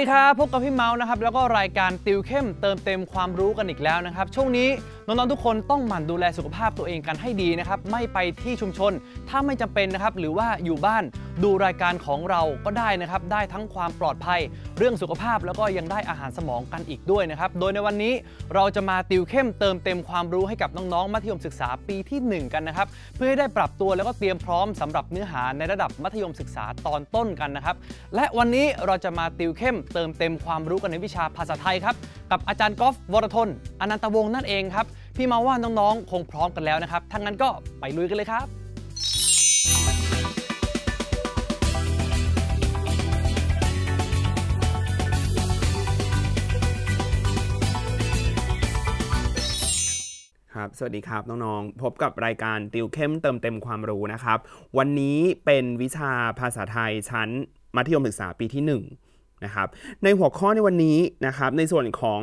ดีครับ พบกับพี่เมาส์นะครับ แล้วก็รายการติวเข้มเติมเต็มความรู้กันอีกแล้วนะครับ ช่วงนี้น้อง ๆ ทุกคนต้องหมั่นดูแลสุขภาพตัวเองกันให้ดีนะครับ ไม่ไปที่ชุมชนถ้าไม่จำเป็นนะครับ หรือว่าอยู่บ้านดูรายการของเราก็ได้นะครับ ได้ทั้งความปลอดภัย เรื่องสุขภาพแล้วก็ยังได้อาหารสมองกันอีกด้วยนะครับ โดยในวันนี้เราจะมาติวเข้มเติมเต็มความรู้ให้กับน้อง ๆ มัธยมศึกษาปีที่ 1 กันนะครับ เพื่อให้ได้ปรับตัวแล้วก็เตรียมพร้อมสำหรับเนื้อหาในระดับมัธยมศึกษาตอนต้นกันนะครับ และวันนี้เราจะมาติวเข้มเติมเต็มความรู้กันในวิชาภาษาไทยครับ กับอาจารย์กอล์ฟวรทนอนันตวงศ์นั่นเองครับพี่มาว่าน้องๆ คงพร้อมกันแล้วนะครับถ้างั้นก็ไปลุยกันเลยครับ ครับ สวัสดีครับน้องๆ พบกับรายการ ติวเข้มเติมเต็มความรู้นะครับ วันนี้เป็นวิชาภาษาไทยชั้น มัธยมศึกษาปีที่1นะครับ ในหัวข้อในวันนี้นะครับในส่วนของ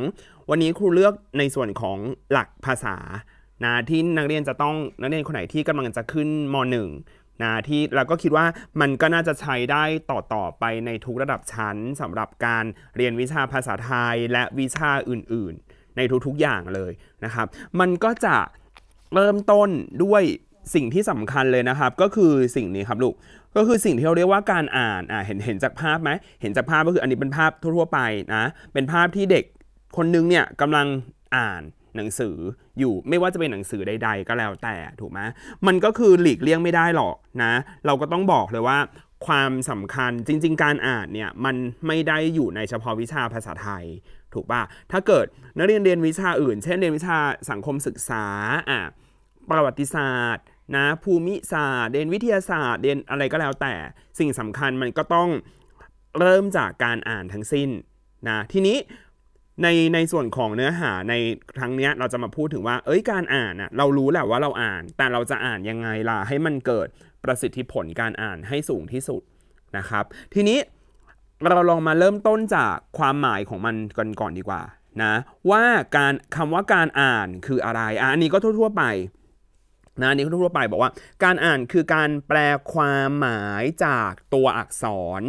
วันนี้ครูเลือกในส่วนของหลักภาษานะที่นักเรียนจะต้องนักเรียนคนไหนที่กำลังจะขึ้นม .1 นะที่เราก็คิดว่ามันก็น่าจะใช้ได้ต่อต่อไปในทุกระดับชั้น สำหรับการเรียนวิชาภาษาไทยและวิชาอื่น ๆ ในทุกๆอย่างเลยนะครับ มันก็จะเริ่มต้นด้วยสิ่งที่สำคัญเลยนะครับ ก็คือสิ่งนี้ครับ ลูกก็คือสิ่งที่เราเรียกว่าการอ่านอ่าเห็นเห็นจากภาพไหมเห็นจากภาพก็คืออันนี้เป็นภาพทั่วๆไปนะเป็นภาพที่เด็กคนนึงเนี่ยกำลังอ่านหนังสืออยู่ไม่ว่าจะเป็นหนังสือใดๆ ก็แล้วแต่ถูกไหมมันก็คือหลีกเลี่ยงไม่ได้หรอกนะเราก็ต้องบอกเลยว่า ความสำคัญจริง ๆ การอ่านเนี่ยมันไม่ได้อยู่ในเฉพาะวิชาภาษาไทย ถูกป่ะถ้าเกิดนักเรียนเรียนวิชาอื่น เช่นเรียนวิชาสังคมศึกษาอ่ะประวัติศาสตร์นะภูมิศาสตร์เรียนวิทยาศาสตร์เรียนอะไรก็แล้วแต่ สิ่งสำคัญมันก็ต้องเริ่มจากการอ่านทั้งสิ้นนะทีนี้ในในส่วนของเนื้อหาในครั้งเนี้ยเราจะมาพูดถึงว่าเอ้ยการอ่านอะเรารู้แหละว่าเราอ่าน แต่เราจะอ่านยังไงล่ะให้มันเกิดประสิทธิผลการอ่านให้สูงที่สุดนะครับ ทีนี้เราลองมาเริ่มต้นจากความหมายของมันกันก่อนดีกว่านะว่าการคำว่าการอ่านคืออะไรอ่ะอันนี้ก็ทั่วๆไปนะอันนี้ก็ทั่วไปบอกว่า การอ่านคือการแปลความหมายจากตัวอักษร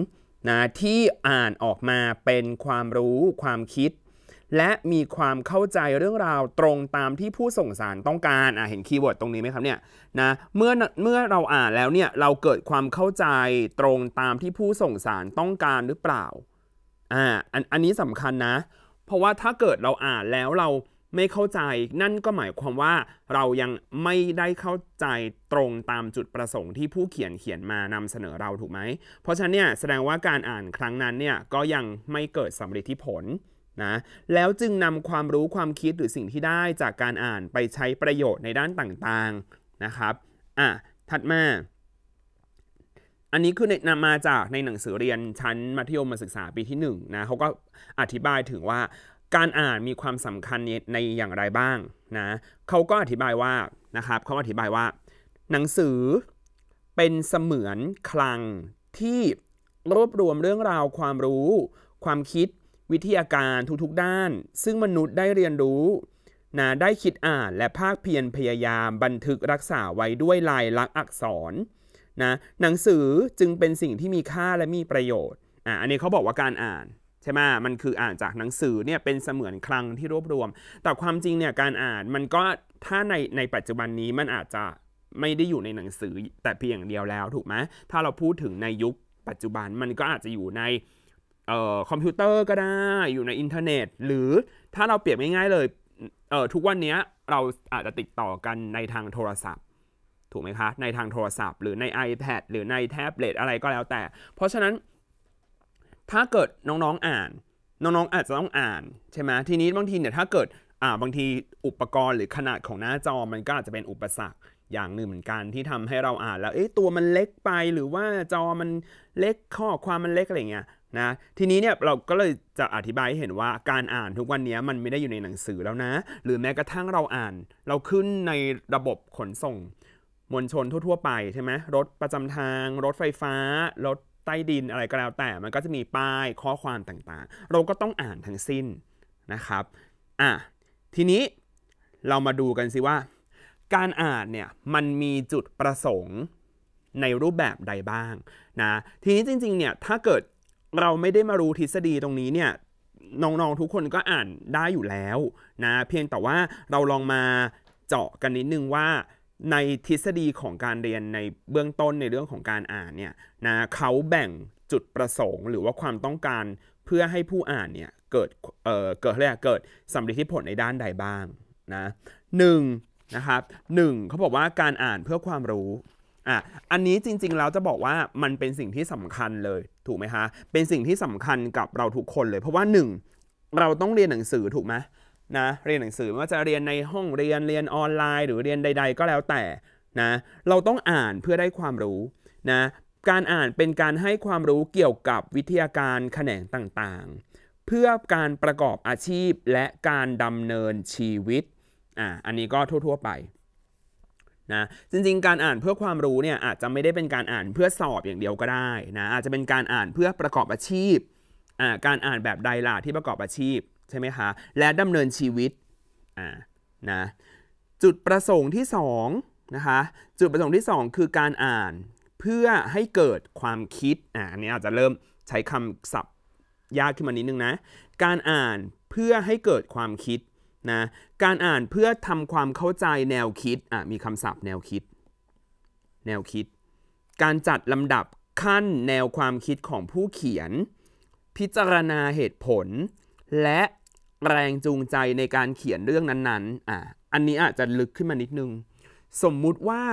นะที่อ่านออกมาเป็นความรู้ความคิดและมีความเข้าใจเรื่องราวตรงตามที่ผู้ส่งสารต้องการอ่ะเห็นคีย์เวิร์ดตรงนี้ไหมครับเนี่ยนะเมื่อเมื่อเราอ่านแล้วเนี่ยเราเกิดความเข้าใจตรงตามที่ผู้ส่งสารต้องการหรือเปล่าอ่าอันอันนี้สำคัญนะเพราะว่าถ้าเกิดเราอ่านแล้วเราไม่เข้าใจ นั่นก็หมายความว่าเรายังไม่ได้เข้าใจตรงตามจุดประสงค์ที่ผู้เขียนเขียนมานำเสนอเราถูกไหม เพราะฉะนั้นเนี่ยแสดงว่าการอ่านครั้งนั้นเนี่ยก็ยังไม่เกิดสำเร็จที่ผลนะแล้วจึงนำความรู้ความคิดหรือสิ่งที่ได้จากการอ่านไปใช้ประโยชน์ในด้านต่างๆนะครับอ่ะถัดมา อันนี้คือนำมาจากในหนังสือเรียนชั้นมัธยมศึกษาปีที่1นะเขาก็อธิบายถึงว่า การอ่านมีความสำคัญในอย่างไรบ้างนะเขาก็อธิบายว่านะครับเขาอธิบายว่า หนังสือเป็นเสมือนคลังที่รวบรวมเรื่องราวความรู้ความคิดวิทยาการทุก ๆด้าน ซึ่งมนุษย์ได้เรียนรู้นะได้คิดอ่านและภาคเพียรพยายาม บันทึกรักษาไว้ด้วยลายลักษณ์อักษรนะหนังสือจึงเป็นสิ่งที่มีค่าและมีประโยชน์อ่ะอันนี้เขาบอกว่าการอ่าน ใช่ไหมมันคืออ่านจากหนังสือเนี่ยเป็นเสมือนคลังที่รวบรวม แต่ความจริงเนี่ยการอ่านมันก็ถ้าในในปัจจุบันนี้มันอาจจะไม่ได้อยู่ในหนังสือแต่เพียงเดียวแล้วถูกไหมถ้าเราพูดถึงในยุค ปัจจุบันมันก็อาจจะอยู่ในคอมพิวเตอร์ก็ได้อยู่ในอินเทอร์เน็ต หรือถ้าเราเปรียบง่ายๆเลยเทุกวันนี้เราอาจจะติดต่อกันในทางโทรศัพท์ ถูกไหมคะ ในทางโทรศัพท์ หรือใน iPad หรือในแท็บเล็ตอะไรก็แล้วแต่ เพราะฉะนั้นถ้าเกิดน้องๆอ่านน้องๆอาจจะต้องอ่าน ใช่ไหมทีนี้บางทีเนี่ย ถ้าเกิดอ่าบางทีอุปกรณ์หรือขนาดของหน้าจอมันก็อาจจะเป็นอุปสรรคอย่างหนึ่งเหมือนกันที่ทำให้เราอ่าน แล้วเอ๊ะตัวมันเล็กไปหรือว่าจอมันเล็กข้อความมันเล็กอะไรเงี้ยนะทีนี้เนี่ยเราก็เลยจะอธิบายให้เห็นว่าการอ่านทุกวันนี้มันไม่ได้อยู่ในหนังสือแล้วนะ หรือแม้กระทั่งเราอ่าน เราขึ้นในระบบขนส่ง มวลชนทั่ว ๆไปใช่ไหมรถประจำทางรถไฟฟ้า รถใต้ดินอะไรก็แล้ว แต่มันก็จะมีป้ายข้อความต่าง ๆ เราก็ต้องอ่านทั้งสิ้นนะครับอ่ะทีนี้เรามาดูกันสิว่า การอ่านเนี่ยมันมีจุดประสงค์ในรูปแบบใดบ้างนะทีนี้จริงๆเนี่ยถ้าเกิดเราไม่ได้มารู้ทฤษฎีตรงนี้เนี่ยน้องๆทุกคนก็อ่านได้อยู่แล้วนะเพียงแต่ว่าเราลองมาเจาะกันนิดนึงว่าในทฤษฎีของการเรียนในเบื้องต้นในเรื่องของการอ่านเนี่ยนะเขาแบ่งจุดประสงค์หรือว่าความต้องการเพื่อให้ผู้อ่านเนี่ยเกิดเอ่อเกิดอะไรเกิดสัมฤทธิผลในด้านใดบ้างนะหนึ่งนะครับหนึ่งเขาบอกว่าการอ่านเพื่อความรู้อ่ะอันนี้จริงๆแล้วจะบอกว่ามันเป็นสิ่งที่สำคัญเลยถูกไหมฮะเป็นสิ่งที่สำคัญกับเราทุกคนเลย เพราะว่า 1 เราต้องเรียนหนังสือถูกไหมนะ เรียนหนังสือไม่ว่าจะเรียนในห้องเรียน เรียนออนไลน์หรือเรียนใดๆก็แล้วแต่ นะ เราต้องอ่านเพื่อได้ความรู้นะ การอ่านเป็นการให้ความรู้เกี่ยวกับวิทยาการแขนงต่างๆ เพื่อการประกอบอาชีพและการดำเนินชีวิตอ่าอันนี้ก็ทั่วๆไปนะจริงๆ การอ่านเพื่อความรู้เนี่ยอาจจะไม่ได้เป็นการอ่านเพื่อสอบอย่างเดียวก็ได้นะอาจจะเป็นการอ่านเพื่อประกอบอาชีพอ่าการอ่านแบบใดล่ะที่ประกอบอาชีพ ใช่ไหมคะและดำเนินชีวิตอ่านะจุดประสงค์ที่2นะคะจุดประสงค์ที่ 2 คือการอ่านเพื่อให้เกิดความคิดอ่าอันนี้อาจจะเริ่มใช้คำศัพท์ยากขึ้นมานิดนึงนะการอ่านเพื่อให้เกิดความคิดนะการอ่านเพื่อทำความเข้าใจแนวคิด อ่ะมีคำศัพท์แนวคิด แนวคิด การจัดลำดับขั้นแนวความคิดของผู้เขียน พิจารณาเหตุผล และแรงจูงใจในการเขียนเรื่องนั้นๆอ่ะอันนี้อาจจะลึกขึ้นมานิดนึง สมมุติว่า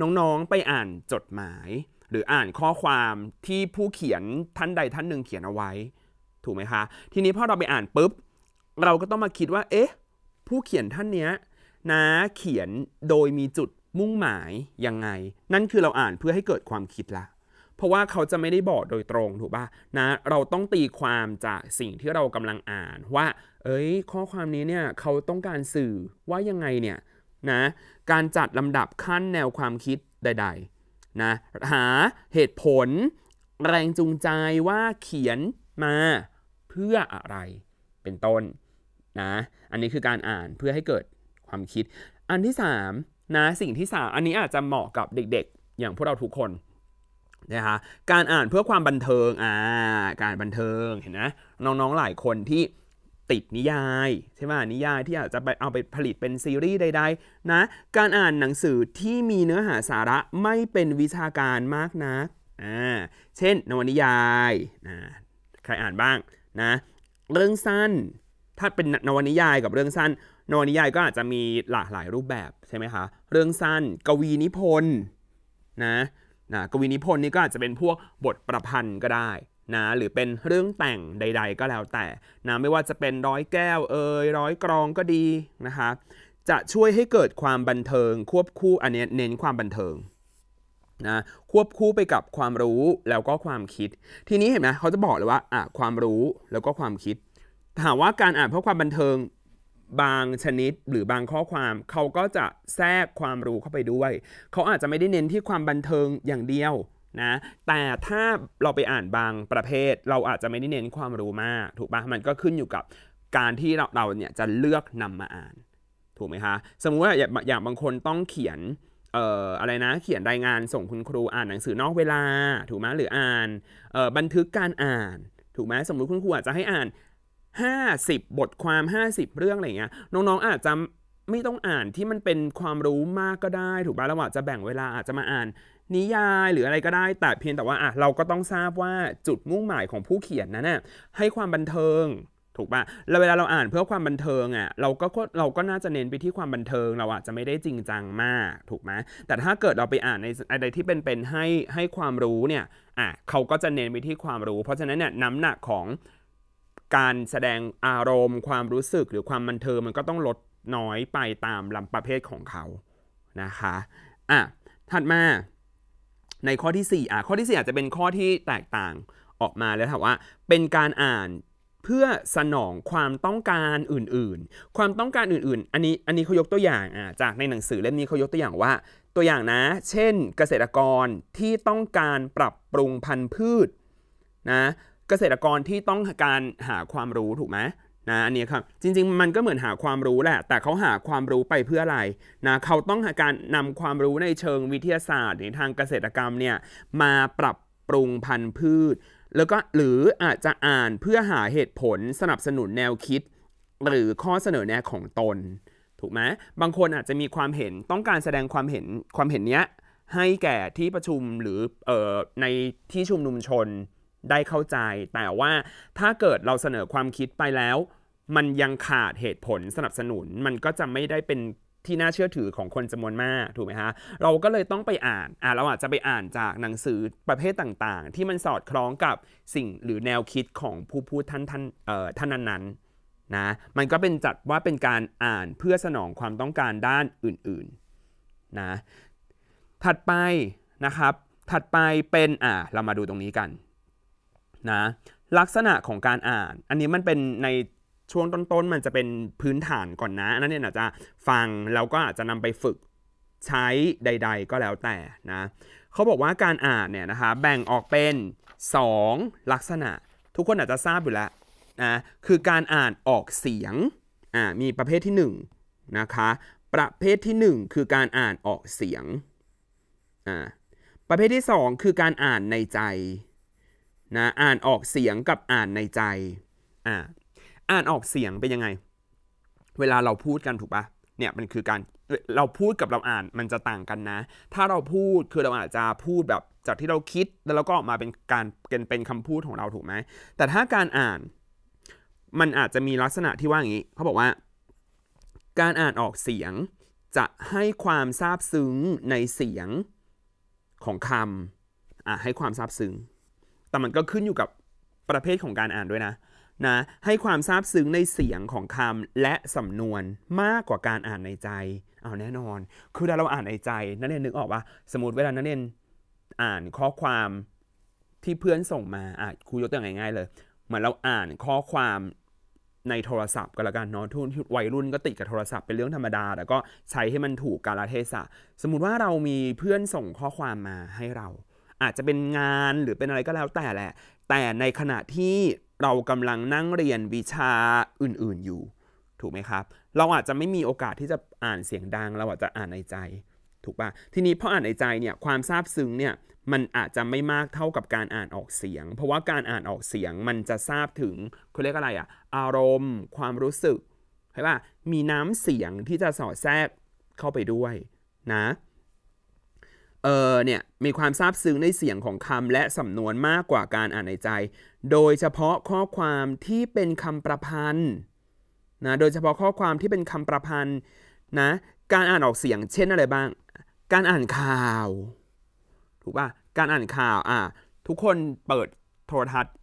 น้องๆไปอ่านจดหมาย หรืออ่านข้อความที่ผู้เขียนท่านใดท่านหนึ่งเขียนเอาไว้ ถูกไหมคะ ทีนี้พอเราไปอ่านปุ๊บเราก็ต้องมาคิดว่า เอ๊ะ ผู้เขียนท่านเนี้ยนะเขียนโดยมีจุดมุ่งหมายยังไง นั่นคือเราอ่านเพื่อให้เกิดความคิดละ เพราะว่าเขาจะไม่ได้บอกโดยตรงถูกปะ่ะนะ เราต้องตีความจากสิ่งที่เรากำลังอ่านว่า เอ้ย ข้อความนี้เนี่ย เขาต้องการสื่อว่ายังไงเนี่ยนะ การจัดลำดับขั้นแนวความคิดใดๆนะหาเหตุผล แรงจูงใจว่าเขียนมา เพื่ออะไรเป็นต้นนะอันนี้คือการอ่านเพื่อให้เกิดความคิด อันที่3นะสิ่งที่3อันนี้อาจจะเหมาะกับเด็กๆอย่างพวกเราทุกคนนะคะการอ่านเพื่อความบันเทิงอ่าการบันเทิงเห็นไหมน้องๆหลายคนที่ติดนิยาย ใช่ไหมนิยายที่อาจจะไปเอาไปผลิตเป็นซีรีส์ใดๆนะการอ่านหนังสือที่มีเนื้อหาสาระไม่เป็นวิชาการมากนะอ่าเช่นนวนิยายนะใครอ่านบ้างนะเรื่องสั้นถ้าเป็นนวนิยายกับเรื่องสั้นนวนิยายก็อาจจะมีหลากหลายรูปแบบใช่ไหมคะเรื่องสั้น กวีนิพนธ์นะนะกวีนิพนธ์นี่ก็อาจจะเป็นพวกบทประพันธ์ก็ได้นะหรือเป็นเรื่องแต่งใด ๆก็แล้วแต่นะไม่ว่าจะเป็นร้อยแก้วเอยร้อยกรองก็ดีนะคะจะช่วยให้เกิดความบันเทิง ควบคู่อันนี้เน้นความบันเทิงนะควบคู่ไปกับความรู้แล้วก็ความคิดทีนี้เห็นไหมเขาจะบอกเลยว่าอ่ะความรู้แล้วก็ความคิดถามว่าการอ่านเพราะความบันเทิงบางชนิดหรือบางข้อความ เขาก็จะแทรกความรู้เข้าไปด้วย เขาอาจจะไม่ได้เน้นที่ความบันเทิงอย่างเดียวนะแต่ถ้าเราไปอ่านบางประเภท เราอาจจะไม่ได้เน้นความรู้มาก ถูกปะมันก็ขึ้นอยู่กับการที่เราเราเนี่ยจะเลือกนำมาอ่าน ถูกไหมคะสมมุติว่าอย่างบางคนต้องเขียนเอ่ออะไรนะเขียนรายงานส่งคุณครูอ่านหนังสือนอกเวลา ถูกไหมหรืออ่านบันทึกการอ่าน ถูกไหมสมมติคุณครูอาจจะให้อ่าน50 บทความ 50 เรื่องอะไรเงี้ยน้องๆอาจจะไม่ต้องอ่านที่มันเป็นความรู้มากก็ได้ ถูกป่ะะหว่างจะแบ่งเวลาอาจจะมาอ่านนิยายหรืออะไรก็ได้ แต่เพียงแต่ว่าอ่ะเราก็ต้องทราบว่าจุดมุ่งหมายของผู้เขียนนั้นน่ะให้ความบันเทิงถูกป่ะเราเวลาเราอ่านเพื่อความบันเทิงอะ่ะเราก็เราก็น่าจะเน้นไปที่ความบันเทิงเราอาจจะไม่ได้จริงจังมากถูกไหมแต่ถ้าเกิดเราไปอ่านในอะไรที่เป็นเป็นให้ให้ความรู้เนี่ยอ่ะเขาก็จะเน้นไปที่ความรู้เพราะฉะนั้นเนี่ยน้ำหนักของการแสดงอารมณ์ ความรู้สึกหรือความมันเทิงมันก็ต้องลดน้อยไปตามลำประเภทของเขานะคะ อ่ะ ถัดมาในข้อที่4อ่ะข้อที่4อาจจะเป็นข้อที่แตกต่างออกมาแล้วถามว่า เป็นการอ่านเพื่อสนองความต้องการอื่น ๆ ความต้องการอื่นๆอันนี้อันนี้เขายกตัวอย่างอ่ะจากในหนังสือเล่มนี้เขายกตัวอย่างว่า ตัวอย่างนะ เช่นเกษตรกรที่ต้องการปรับปรุงพันธุ์พืชนะเกษตรกรที่ต้องการหาความรู้ถูกไหมนะอันนี้ครับจริง ๆมันก็เหมือนหาความรู้แหละแต่เขาหาความรู้ไปเพื่ออะไรนะเขาต้องหาการนำความรู้ในเชิงวิทยาศาสตร์ในทางเกษตรกรรมเนี่ยมาปรับปรุงพันธุ์พืช แล้วก็หรืออาจจะอ่านเพื่อหาเหตุผลสนับสนุนแนวคิดหรือข้อเสนอแนะของตน ถูกไหมบางคนอาจจะมีความเห็นต้องการแสดงความเห็นความเห็นเนี้ยให้แก่ที่ประชุมหรือออในที่ชุมนุมชนได้เข้าใจแต่ว่าถ้าเกิดเราเสนอความคิดไปแล้ว มันยังขาดเหตุผลสนับสนุนมันก็จะไม่ได้เป็นที่น่าเชื่อถือของคนจำนวนมากถูกไหมฮะเราก็เลยต้องไปอ่านอ่าเราอาจจะไปอ่านจากหนังสือประเภทต่างๆ ที่มันสอดคล้องกับสิ่งหรือแนวคิดของผู้พูดท่านท่านเอ่อท่านนั้นๆนะมันก็เป็นจัดว่าเป็นการอ่านเพื่อสนองความต้องการด้านอื่นๆนะถัดไปนะครับถัดไปเป็นอ่าเรามาดูตรงนี้กันนะลักษณะของการอ่าน อันนี้มันเป็นในช่วงต้นๆ มันจะเป็นพื้นฐานก่อนนะอันนั้นเนี่ยอาจจะฟังแล้วก็อาจจะนำไปฝึกใช้ใดๆก็แล้วแต่นะเขาบอกว่าการอ่านเนี่ยนะคะแบ่งออกเป็น 2 ลักษณะทุกคนอาจจะทราบอยู่แล้วนะคือการอ่านออกเสียง อ่ามีประเภทที่1นะคะประเภทที่ 1 คือการอ่านออกเสียงอ่าประเภทที่ 2 คือการอ่านในใจนะอ่านออกเสียงกับอ่านในใจ อ่าอ่านออกเสียงเป็นยังไง เวลาเราพูดกันถูกปะเนี่ย มันคือการเราพูดกับเราอ่านมันจะต่างกันนะ ถ้าเราพูดคือเราอาจจะพูดแบบจากที่เราคิดแล้วเราก็ออกมาเป็นการเป็นเป็นคำพูดของเราถูกไหม แต่ถ้าการอ่านมันอาจจะมีลักษณะที่ว่าอย่างนี้เขาบอกว่า การอ่านออกเสียงจะให้ความซาบซึ้งในเสียงของคำอ่าให้ความซาบซึ้งแต่มันก็ขึ้นอยู่กับประเภทของการอ่านด้วยนะนะ ให้ความซาบซึ้งในเสียงของคำและสำนวนมากกว่าการอ่านในใจ เอาแน่นอน คือถ้าเราอ่านในใจนักเรียนนึกออกว่า สมมติเวลานักเรียนอ่านข้อความที่เพื่อนส่งมา อ่ครูยกตัวอย่างง่ายๆ เลยเหมือนเราอ่านข้อความในโทรศัพท์ก็แล้วกันเนาะทุนวัยรุ่นก็ติดกับโทรศัพท์เป็นเรื่องธรรมดาแต่ก็ใช้ให้มันถูกกาลเทศะ สมมุติว่าเรามีเพื่อนส่งข้อความมาให้เราอาจจะเป็นงานหรือเป็นอะไรก็แล้วแต่แหละ แต่ในขณะที่เรากำลังนั่งเรียนวิชาอื่นๆอยู่ ถูกไหมครับ เราอาจจะไม่มีโอกาสที่จะอ่านเสียงดัง เราอาจจะอ่านในใจ ถูกปะทีนี้พออ่านในใจเนี่ยความซาบซึ้งเนี่ยมันอาจจะไม่มากเท่ากับการอ่านออกเสียง เพราะ ว่าการอ่านออกเสียงมันจะทราบถึงเขาเรียกอะไรอะอารมณ์ ความรู้สึกใช่ปะมีน้ำเสียงที่จะสอดแทรกเข้าไปด้วยนะเออเนี่ยมีความซาบซึ้งในเสียงของคำและสำนวนมากกว่าการอ่านในใจ โดยเฉพาะข้อความที่เป็นคำประพันธ์นะโดยเฉพาะข้อความที่เป็นคำประพันธ์นะการอ่านออกเสียงเช่นอะไรบ้าง การอ่านข่าวถูกป่ะการอ่านข่าวอ่ะทุกคนเปิดโทรทัศน์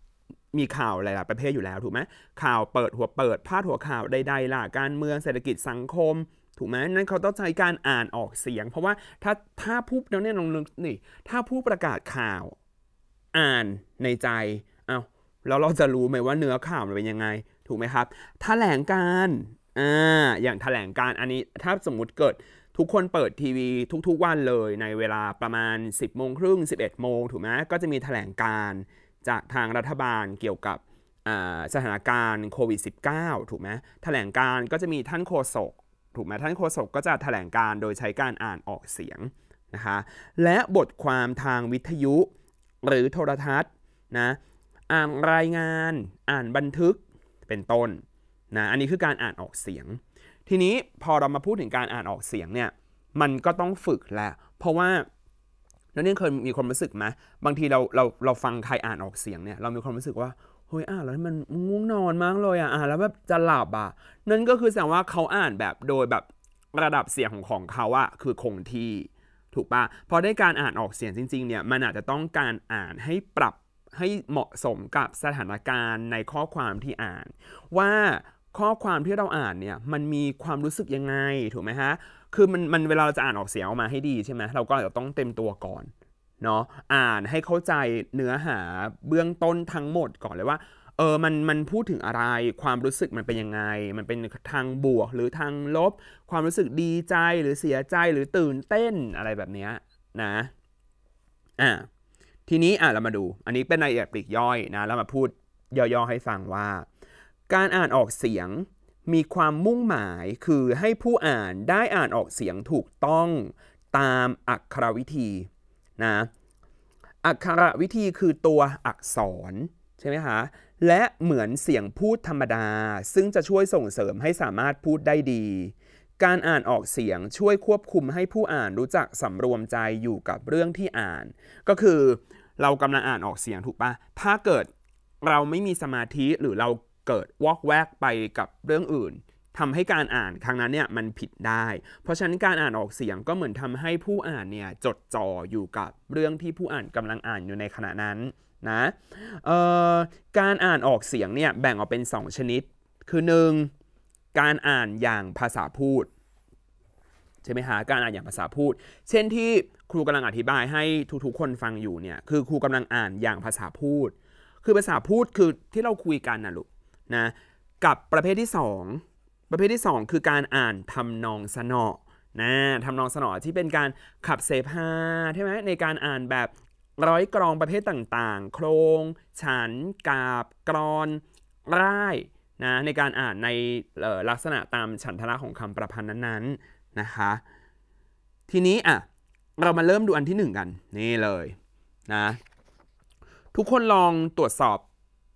มีข่าวหลายประเภทอยู่แล้วถูกไหมข่าวเปิดหัวเปิดพาดหัวข่าวใดๆล่ะการเมืองเศรษฐกิจสังคมถูกไหมนั้นเขาต้องใช้การอ่านออกเสียง เพราะว่าถ้าถ้าผู้เนี่ยลองนึกนี่ถ้าผู้ประกาศข่าวอ่านในใจเอาแล้วเราจะรู้ไหมว่าเนื้อข่าวมันเป็นยังไง ถูกไหมครับแถลงการ อ่า อย่างแถลงการ อันนี้ถ้าสมมติเกิดทุกคนเปิดทีวีทุก ๆ วันเลยในเวลาประมาณ 10 โมงครึ่ง11 โมงถูกไหม ก็จะมีแถลงการ จากทางรัฐบาลเกี่ยวกับสถานการณ์โควิด -19 ถูกไหมแถลงการก็จะมีท่านโฆษกถูกไหมท่านโฆษกก็จะแถลงการโดยใช้การอ่านออกเสียง นะคะและบทความทางวิทยุหรือโทรทัศน์นะอ่านรายงานอ่านบันทึกเป็นต้นนะอันนี้คือการอ่านออกเสียง ทีนี้พอเรามาพูดถึงการอ่านออกเสียงเนี่ยมันก็ต้องฝึกแหละเพราะว่าแล้เรี่เคยมีความรู้สึกไหมบางทีเราเราเราฟังใครอ่านออกเสียงเนี่ยเรามีความรู้สึกว่าเฮ้ยอ่านแล้วมันง่วงนอนมากเลยอ่ะอ่านแล้วแบบจะหลับอ่ะนั่นก็คือแสดงว่าเขาอ่านแบบโดยแบบระดับเสียงของของเขาอ่ะคือคงที่ถูกปะพอได้การอ่านออกเสียงจริงๆเนี่ยมันอาจจะต้องการอ่านให้ปรับให้เหมาะสมกับสถานการณ์ในข้อความที่อ่าน ว่าข้อความที่เราอ่านเนี่ยมันมีความรู้สึกยังไงถูกไหมฮะคือมันมันเวลาเราจะอ่านออกเสียงออกมาให้ดีใช่ไหมเราก็จะต้องเต็มตัวก่อนเนาะอ่านให้เข้าใจเนื้อหาเบื้องต้นทั้งหมดก่อนเลยว่าเออมันมันพูดถึงอะไร ความรู้สึกมันเป็นยังไงมันเป็นทางบวกหรือทางลบ ความรู้สึกดีใจหรือเสียใจหรือตื่นเต้นอะไรแบบนี้นะอ่ะทีนี้อ่ะเรามาดู อันนี้เป็นรายละเอียดปลีกย่อยนะเรามาพูดย่อๆให้ฟังว่า การอ่านออกเสียงมีความมุ่งหมายคือให้ผู้อ่านได้อ่านออกเสียงถูกต้องตามอักขรวิธีนะอักขระวิธีคือตัวอักษรใช่ไหมคะและเหมือนเสียงพูดธรรมดา ซึ่งจะช่วยส่งเสริมให้สามารถพูดได้ดี การอ่านออกเสียงช่วยควบคุมให้ผู้อ่านรู้จักสำรวมใจอยู่กับเรื่องที่อ่าน ก็คือเรากำลังอ่านออกเสียงถูกปะถ้าเกิดเราไม่มีสมาธิหรือเราเกิดวอกแวกไปกับเรื่องอื่นทำให้การอ่านครั้งนั้นเนี่ยมันผิดได้ เพราะฉะนั้นการอ่านออกเสียงก็เหมือนทำให้ผู้อ่านเนี่ยจดจ่ออยู่กับเรื่องที่ผู้อ่านกำลังอ่านอยู่ในขณะนั้นนะการอ่านออกเสียงเนี่ยแบ่งออกเป็น 2 ชนิด คือ 1. การอ่านอย่างภาษาพูด ใช่ไหมฮะ การอ่านอย่างภาษาพูด เช่นที่ครูกำลังอธิบายให้ทุก ๆ คนฟังอยู่เนี่ย คือครูกำลังอ่านอย่างภาษาพูด คือภาษาพูดคือที่เราคุยกันนะลูกนะ กับประเภทที่ 2ประเภทที่ 2 คือการอ่านทำนองสนอนะ ทำนองสนอที่เป็นการขับเสพาใช่ไหมในการอ่านแบบร้อยกรองประเภทต่างๆ โครง ฉัน กาบ กรอนร่ายนะในการอ่านในลักษณะตามฉันทละของคำประพันธ์นั้นๆ นะคะ ทีนี้อ่ะเรามาเริ่มดูอันที่ 1 กัน นี่เลยนะทุกคนลองตรวจสอบ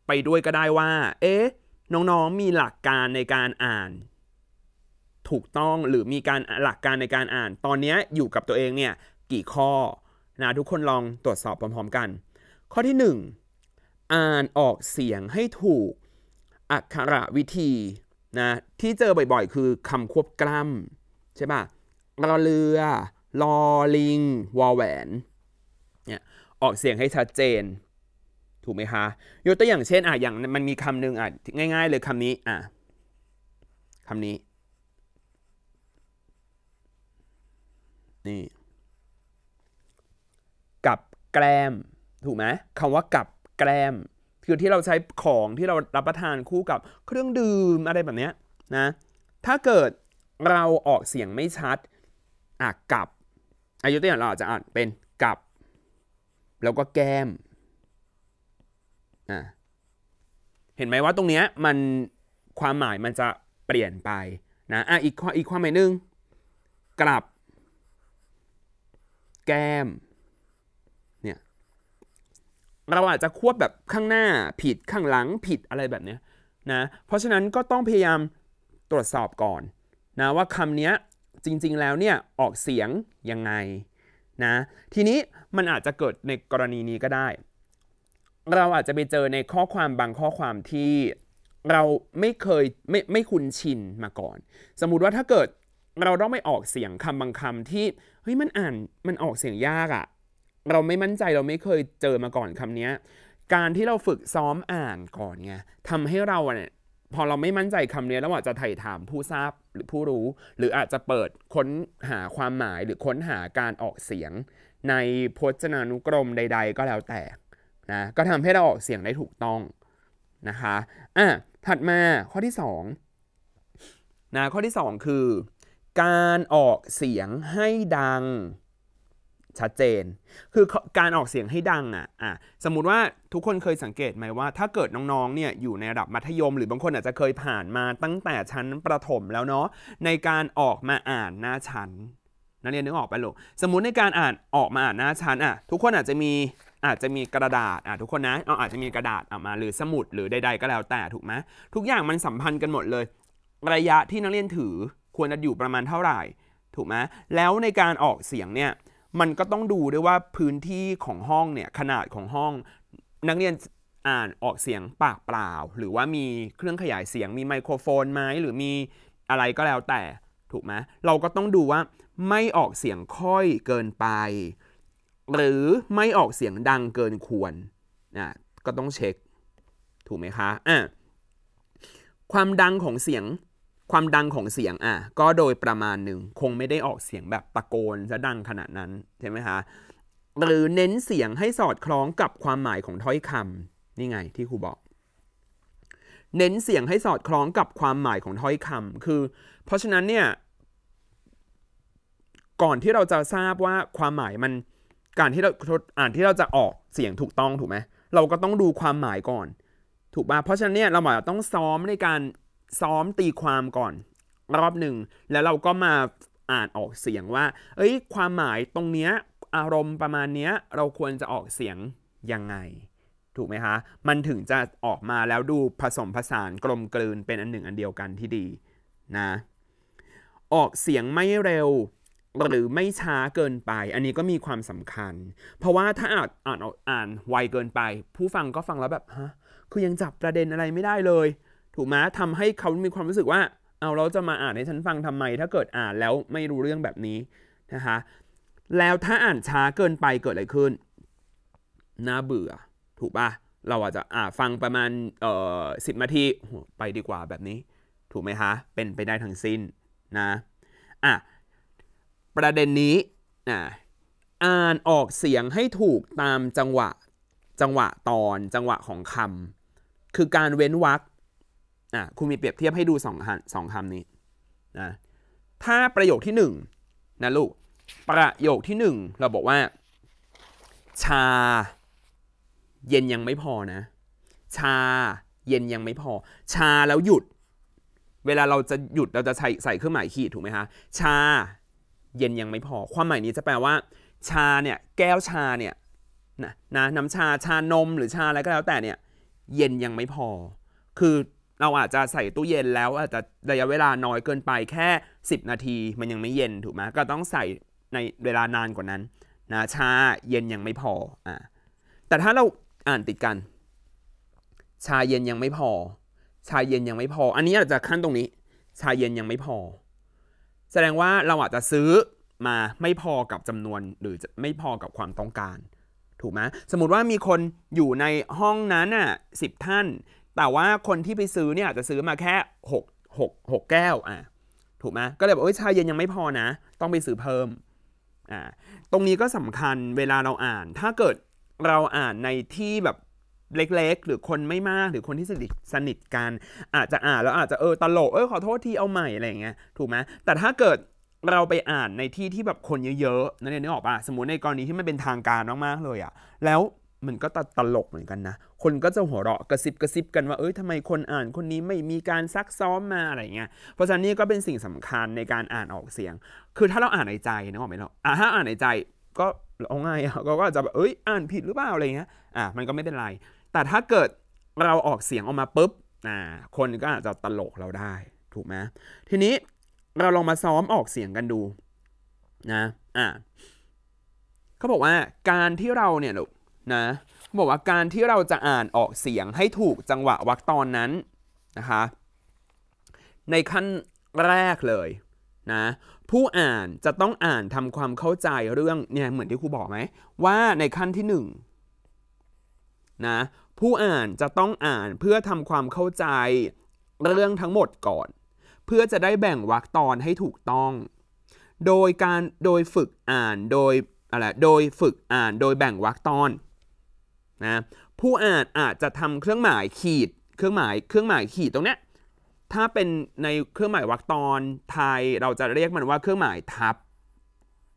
ไปด้วยก็ได้ว่าเอ๊ะน้องๆมีหลักการในการอ่าน ถูกต้องหรือมีการหลักการในการอ่าน ตอนนี้อยู่กับตัวเองเนี่ยกี่ข้อนะทุกคนลองตรวจสอบพร้อมๆกัน ข้อที่ 1 อ่านออกเสียงให้ถูก อักขระวิธีนะที่เจอบ่อย ๆ คือคำควบกล้ำใช่ป่ะรอเรือลอลิงวอแหวนเนี่ยออกเสียงให้ชัดเจนถูกไหมคะ ยกตัวอย่างเช่นอ่ะ อย่างมันมีคำหนึ่งอ่ะ ง่าย ๆเลยคำนี้ อ่ะคำนี้ นี่ กับแกล้มถูกไหม คำว่ากับแกล้มคือที่เราใช้ของที่เรารับประทานคู่กับเครื่องดื่ม อะไรแบบนี้นะ ถ้าเกิดเราออกเสียงไม่ชัด อ่ะ กับอายุตัวอย่างเราอาจจะอ่านเป็น กับ แล้วก็แก้มเห็นไหมว่าตรงเนี้ยมันความหมายมันจะเปลี่ยนไปนะอ่ะอีกข้ออีกความหมายหนึ่งกลับแก้มเนี่ยเราอาจจะควบแบบข้างหน้าผิดข้างหลังผิดอะไรแบบเนี้ยนะเพราะฉะนั้นก็ต้องพยายามตรวจสอบก่อนนะว่าคำนี้จริงๆแล้วเนี่ยออกเสียงยังไงนะทีนี้มันอาจจะเกิดในกรณีนี้ก็ได้เราอาจจะไปเจอในข้อความบางข้อความที่เราไม่เคยไม่ไม่คุ้นชินมาก่อน สมมุติว่าถ้าเกิดเราต้องไม่ออกเสียงคำบางคำที่ เฮ้ย มันอ่านมันออกเสียงยากอะ่ะ เราไม่มั่นใจเราไม่เคยเจอมาก่อนคำเนี้ย การที่เราฝึกซ้อมอ่านก่อนไงทำให้เราเนี่ยพอเราไม่มั่นใจคำนี้แล้วอาจจะไถ่ถามผู้ทราบหรือผู้รู้ หรืออาจจะเปิดค้นหาความหมาย หรือค้นหาการออกเสียง ในพจนานุกรมใด ๆ ก็แล้วแต่นะก็ทำให้เราออกเสียงได้ถูกต้องนะคะ อ่ะ ถัดมาข้อที่2นะข้อที่ 2 คือการออกเสียงให้ดังชัดเจน คือการออกเสียงให้ดังอ่ะอ่ะสมมุติว่าทุกคนเคยสังเกตไหมว่าถ้าเกิดน้องๆเนี่ยอยู่ในระดับมัธยม หรือบางคนอาจจะเคยผ่านมาตั้งแต่ชั้นประถมแล้วเนาะในการออกมาอ่านหน้าชั้นนักเรียนนึกออกไปหรอสมมุติในการอ่านออกมาอ่านหน้าชั้นอ่ะทุกคนอาจจะมีอาจจะมีกระดาษอ่ะทุกคนนะเอาอาจจะมีกระดาษออกมาหรือสมุดหรือใดๆก็แล้วแต่ถูกไหมทุกอย่างมันสัมพันธ์กันหมดเลย ระยะที่นักเรียนถือควรจะอยู่ประมาณเท่าไหร่ ถูกไหมแล้วในการออกเสียงเนี่ยมันก็ต้องดูด้วยว่าพื้นที่ของห้องเนี่ยขนาดของห้องนักเรียนอ่านออกเสียงปากเปล่า หรือว่ามีเครื่องขยายเสียง มีไมโครโฟนไหมหรือมีอะไรก็แล้วแต่ ถูกไหมเราก็ต้องดูว่าไม่ออกเสียงค่อยเกินไปหรือไม่ออกเสียงดังเกินควรนะก็ต้องเช็ค ถูกไหมคะอ่ะความดังของเสียง ความดังของเสียงอ่ะก็โดยประมาณหนึ่ง คงไม่ได้ออกเสียงแบบตะโกนจะดังขนาดนั้นใช่ไหมคะหรือเน้นเสียงให้สอดคล้องกับความหมายของถ้อยคำนี่ไงที่ครูบอก เน้นเสียงให้สอดคล้องกับความหมายของถ้อยคำคือ เพราะฉะนั้นเนี่ย ก่อนที่เราจะทราบว่าความหมายมันการที่เราอ่านที่เราจะออกเสียงถูกต้องถูกไหมเราก็ต้องดูความหมายก่อน ถูกป่ะเพราะฉะนั้นเนี่ยเราอาจต้องซ้อมในการซ้อมตีความก่อน รอบหนึ่ง แล้วเราก็มาอ่านออกเสียงว่าเอ้ยความหมายตรงเนี้ยอารมณ์ประมาณเนี้ยเราควรจะออกเสียงยังไง ถูกไหมคะ มันถึงจะออกมาแล้วดูผสมผสานกลมกลืนเป็นอันหนึ่งอันเดียวกันที่ดีนะออกเสียงไม่เร็วหรือไม่ช้าเกินไป อันนี้ก็มีความสำคัญ เพราะว่าถ้าอ่านอ่านอ่านไวเกินไป ผู้ฟังก็ฟังแล้วแบบฮะคือยังจับประเด็นอะไรไม่ได้เลย ถูกไหมทำให้เขามีความรู้สึกว่าเอาเราจะมาอ่านให้ฉันฟังทำไม ถ้าเกิดอ่านแล้วไม่รู้เรื่องแบบนี้นะคะแล้วถ้าอ่านช้าเกินไปเกิดอะไรขึ้นน่าเบื่อ ถูกปะเราอาจจะอ่าฟังประมาณเอ่อสิบนาทีไปดีกว่าแบบนี้ ถูกไหมคะเป็นไปได้ทั้งสิ้นนะอ่ะประเด็นนี้อ่านออกเสียงให้ถูกตามจังหวะจังหวะตอนจังหวะของคำคือการเว้นวรรคอ่ะครูมีเปรียบเทียบให้ดูสองคำสองคำนี้นะถ้าประโยคที่หนึ่งนะลูก ประโยคที่หนึ่งเราบอกว่า ชาเย็นยังไม่พอนะชาเย็นยังไม่พอ ชาแล้วหยุด เวลาเราจะหยุดเราจะใส่ใส่เครื่องหมายขีดถูกไหมฮะชาเย็นยังไม่พอความหมายนี้จะแปลว่า ชาเนี่ยแก้วชาเนี่ยนะนะน้ำชาชานมหรือชาอะไรก็แล้วแต่เนี่ย เย็นยังไม่พอ คือเราอาจจะใส่ตู้เย็นแล้วอาจจะระยะเวลาน้อยเกินไปแค่ 10 นาทีมันยังไม่เย็นถูกไหมก็ต้องใส่ในเวลานานกว่านั้นนะชาเย็นยังไม่พออ่าแต่ถ้าเราอ่านติดกัน ชาเย็นยังไม่พอ ชาเย็นยังไม่พอ อันนี้อาจจะขั้นตรงนี้ชาเย็นยังไม่พอแสดงว่าเราอาจจะซื้อมาไม่พอกับจำนวนหรือไม่พอกับความต้องการ ถูกไหมสมมติว่ามีคนอยู่ในห้องนั้นอ่ะสิบท่าน แต่ว่าคนที่ไปซื้อเนี่ยอาจจะซื้อมาแค่ 6 6กแก้วอ่ะถูกไหมก็เลยบอกว่าชาเย็นยังไม่พอนะ ต้องไปซื้อเพิ่มอ่าตรงนี้ก็สำคัญเวลาเราอ่าน ถ้าเกิดเราอ่านในที่แบบเล็กๆ หรือคนไม่มากหรือคนที่สนิทสนิทกันอาจจะอ่านแล้วอาจจะเออตลกเออขอโทษทีเอาใหม่อะไรเงี้ยถูกไหมแต่ถ้าเกิดเราไปอ่านในที่ที่แบบคนเยอะๆนั่นเองนึกออกปะสมมติในกรณีที่มันเป็นทางการมากๆ เลยอะแล้วมันก็ตตลกเหมือนกันนะคนก็จะหัวเราะกระซิบกระซิบกันว่าเอ้ยทำไมคนอ่านคนนี้ไม่มีการซักซ้อมมาอะไรเงี้ยเพราะฉะนั้นนี่ก็เป็นสิ่งสำคัญในการอ่านออกเสียง คือถ้าเราอ่านในใจนะบอกไหมเราอ่ะถ้าอ่านในใจก็เอาางอ่ะก็อาจจะแบบเอ้ยอ่านผิดหรือเปล่าอะไรเงี้ยอ่ะมันก็ไม่เป็นไรแต่ถ้าเกิดเราออกเสียงออกมาปุ๊บ คนก็อาจจะตลกเราได้ถูกไหมทีนี้เราลองมาซ้อมออกเสียงกันดูนะอ่าเขาบอกว่าการที่เราเนี่ยลูกนะบอกว่าการที่เราจะอ่านออกเสียงให้ถูกจังหวะวรรคตอนนั้นนะคะในขั้นแรกเลยนะผู้อ่านจะต้องอ่านทำความเข้าใจเรื่องเนี่ยเหมือนที่ครูบอกไหมว่าในขั้นที่หนึ่งนะผู้อ่านจะต้องอ่านเพื่อทำความเข้าใจเรื่องทั้งหมดก่อน เพื่อจะได้แบ่งวรรคตอนให้ถูกต้อง โดยการโดยฝึกอ่านโดยอะไรโดยฝึกอ่านโดยแบ่งวรรคตอนนะผู้อ่านอาจจะทำเครื่องหมายขีดเครื่องหมายเครื่องหมายขีดตรงเนี้ยถ้าเป็นในเครื่องหมายวรรคตอนไทยเราจะเรียกมันว่า เครื่องหมายทับ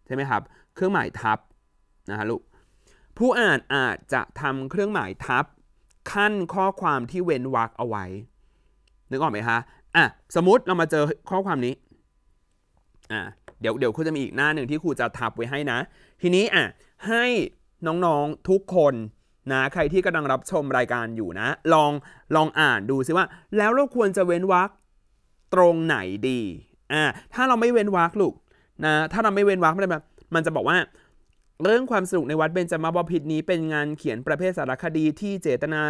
ใช่ไหมครับ เครื่องหมายทับนะฮะลูกผู้อ่านอาจจะทำเครื่องหมายทับขั้นข้อความที่เว้นวรรคเอาไว้นึกออกไหมคะอ่ะสมมติเรามาเจอข้อความนี้อ่ะเดี๋ยวเดี๋ยวครูจะมีอีกหน้าหนึ่งที่ครูจะทับไว้ให้นะ ทีนี้อ่ะให้น้องๆทุกคนนะใครที่กำลังรับชมรายการอยู่นะ ลองลองอ่านดูซิว่า แล้วเราควรจะเว้นวรรคตรงไหนดีอ่าถ้าเราไม่เว้นวรรคลูกนะถ้าเราไม่เว้นวรรคมันจะมันจะบอกว่าเรื่องความสนุกในวัดเบญจมาบพิตรนี้เป็นงานเขียนประเภทสารคดีที่เจตนา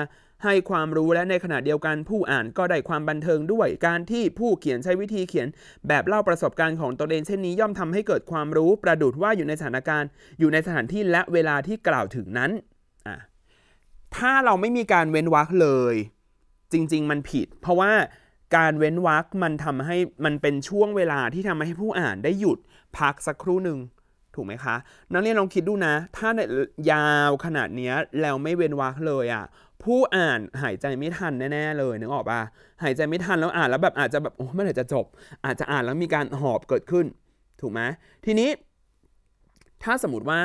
ให้ความรู้และในขณะเดียวกันผู้อ่านก็ได้ความบันเทิงด้วยการที่ผู้เขียนใช้วิธีเขียนแบบเล่าประสบการณ์ของตนเองเช่นนี้ ย่อมทำให้เกิดความรู้ประดุดว่าอยู่ในสถานการณ์ อยู่ในสถานที่และเวลาที่กล่าวถึงนั้นถ้าเราไม่มีการเว้นวรรคเลย จริงๆ มันผิด เพราะว่าการเว้นวรรคมันทำให้มันเป็นช่วงเวลาที่ทำให้ผู้อ่านได้หยุดพักสักครู่หนึ่งถูกไหมคะนักเรียนลองคิดดูนะ ถ้ายาวขนาดนี้แล้วไม่เว้นวรรคเลยอะ่ะ ผู้อ่าน หายใจไม่ทันแน่ ๆ เลย นึกออกปะหายใจไม่ทันแล้วอ่านแล้วแบบอาจจะแบบโอ้ไม่ไหร่จะจบ อาจจะอ่านแล้วมีการหอบเกิดขึ้น ถูกไหมทีนี้ ถ้าสมมติว่า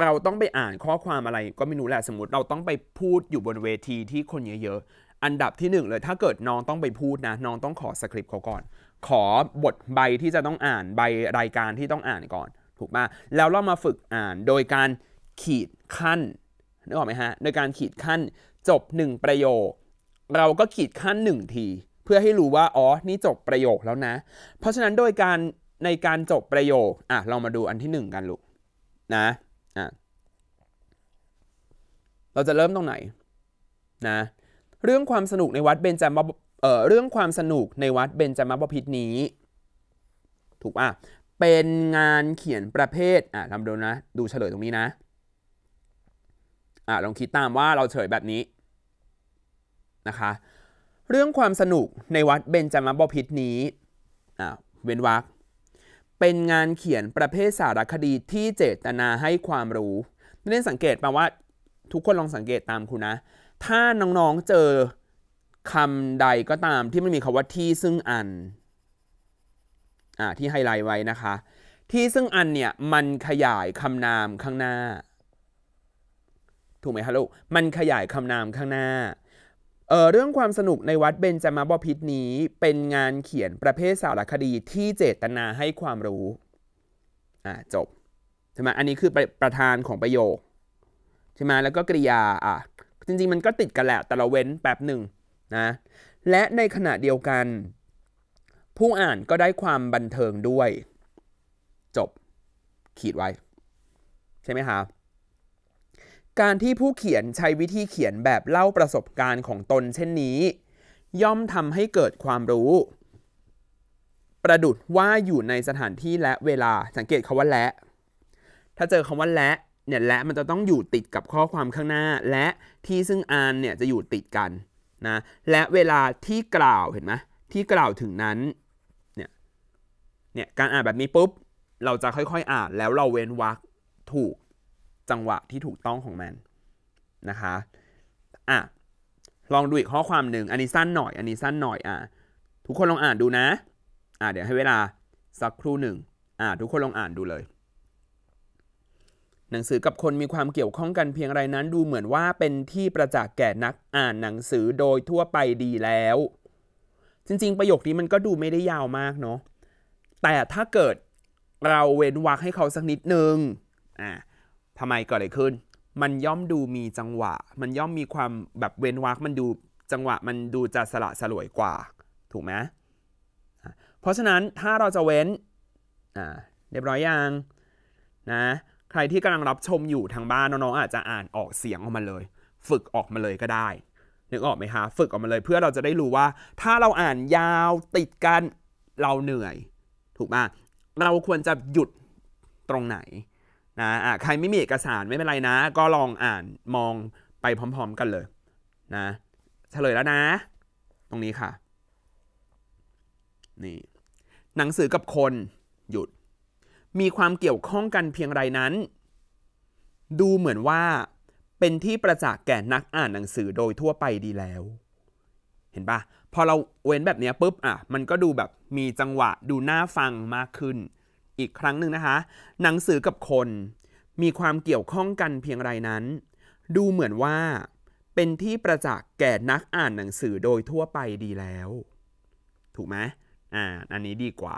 เราต้องไปอ่านข้อความอะไร ก็ไม่รู้แหละ สมมติเราต้องไปพูดอยู่บนเวทีที่คนเยอะๆอันดับที่หนึ่งเลย ถ้าเกิดน้องต้องไปพูดนะน้องต้องขอสคริปต์เขาก่อน ขอบทใบที่จะต้องอ่านใบรายการที่ต้องอ่านก่อนถูกป่ะแล้วเรามาฝึกอ่านโดยการขีดขั้นนึกออกไหมฮะ โดยการขีดขั้นจบ 1 ประโยค เราก็ขีดขั้น1ทีเพื่อให้รู้ว่าอ๋อนี่จบประโยคแล้วนะเพราะฉะนั้นโดยการในการจบประโยคอ่ะเรามาดูอันที่ 1กันลูกนะอ่ะเราจะเริ่มตรงไหนนะเรื่องความสนุกในวัดเบญจมาเอ่อเรื่องความสนุกในวัดเบญจมาบพิตรนี้ ถูกป่ะเป็นงานเขียนประเภท อ่ะทำดูนะ ดูเฉลยตรงนี้นะ อ่ะลองคิดตามว่าเราเฉลยแบบนี้ นะคะ เรื่องความสนุกในวัดเบญจมบพิษนี้ อ่ะเว้นวัก เป็นงานเขียนประเภทสารคดีที่เจตนาให้ความรู้เล่นสังเกตมาว่า ทุกคนลองสังเกตตามคุณนะ ถ้าน้องๆเจอคำใดก็ตามที่ไม่มีคาว่าที่ซึ่งอันอ่าที่ไฮไลท์ไว้นะคะ ที่ซึ่งอันเนี่ยมันขยายคำนามข้างหน้า ถูกไหมคะลูกมันขยายคำนามข้างหน้าเเรื่องความสนุกในวัดเบนจามาบพิษนี้เป็นงานเขียนประเภทสารคดีที่เจตนาให้ความรู้อ่าจบ ใช่ไหมอันนี้คือประประธานของประโยคใช่ไหมแล้วก็กริยาอ่ะจริง ๆ มันก็ติดกันแหละแต่เราเว้นแป๊บหนึ่งนะและในขณะเดียวกันผู้อ่านก็ได้ความบันเทิงด้วย จบ ขีดไว้ใช่ไหมคะการที่ผู้เขียนใช้วิธีเขียนแบบเล่าประสบการณ์ของตน เช่นนี้ ย่อมทำให้เกิดความรู้ ประดุดว่าอยู่ในสถานที่และเวลาสังเกตคาว่าและ ถ้าเจอคาว่าและเนี่ยและมันจะต้องอยู่ติดกับข้อความข้างหน้า และที่ซึ่งอ่านเนี่ยจะอยู่ติดกันนะและเวลาที่กล่าวเห็นไหมที่กล่าวถึงนั้นเนี่ยการอ่านแบบนี้ปุ๊บ เราจะค่อยๆ อ่านแล้วเราเว้นวรรคถูกจังหวะที่ถูกต้องของมันนะคะอ่ะลองดูอีกข้อความหนึ่งอันนี้สั้นหน่อยอันนี้สั้นหน่อยอ่ะทุกคนลองอ่านดูนะ อ่ะเดี๋ยวให้เวลา สักครู่หนึ่งอ่ะทุกคนลองอ่านดูเลย หนังสือกับคนมีความเกี่ยวข้องกันเพียงไรนั้น ดูเหมือนว่าเป็นที่ประจักษ์แก่นักอ่านหนังสือโดยทั่วไปดีแล้วจริงๆประโยคนี้มันก็ดูไม่ได้ยาวมากเนาะแต่ถ้าเกิดเราเว้นวักให้เขาสักนิดนึงอ่าทำไมเกิดอะไรขึ้น มันย่อมดูมีจังหวะ มันย่อมมีความแบบเว้นวักมันดูจังหวะมันดูจะสละสลวยกว่า ถูกไหม เพราะฉะนั้นถ้าเราจะเว้นอ่าเรียบร้อยยังนะ ใครที่กำลังรับชมอยู่ทางบ้านน้องๆอาจจะอ่านออกเสียงออกมาเลย ฝึกออกมาเลยก็ได้ นึกออกไหมคะฝึกออกมาเลยเพื่อเราจะได้รู้ว่าถ้าเราอ่านยาวติดกันเราเหนื่อยถูกป่ะเราควรจะหยุดตรงไหนนะะใครไม่มีเอกสารไม่เป็นไรนะ ก็ลองอ่านมองไปพร้อมๆกันเลยนะเฉลยแล้วนะ ตรงนี้ค่ะนี่หนังสือกับคนหยุด มีความเกี่ยวข้องกันเพียงไรนั้น ดูเหมือนว่าเป็นที่ประจักษ์แก่นักอ่านหนังสือโดยทั่วไปดีแล้วเห็นปะพอเราเว้นแบบนี้ปุ๊บอ่ะมันก็ดูแบบมีจังหวะ ดูน่าฟังมากขึ้นอีกครั้งหนึ่งนะคะ หนังสือกับคนมีความเกี่ยวข้องกันเพียงไรนั้น ดูเหมือนว่าเป็นที่ประจักษ์แก่นักอ่านหนังสือโดยทั่วไปดีแล้ว ถูกไหมอ่าอันนี้ดีกว่า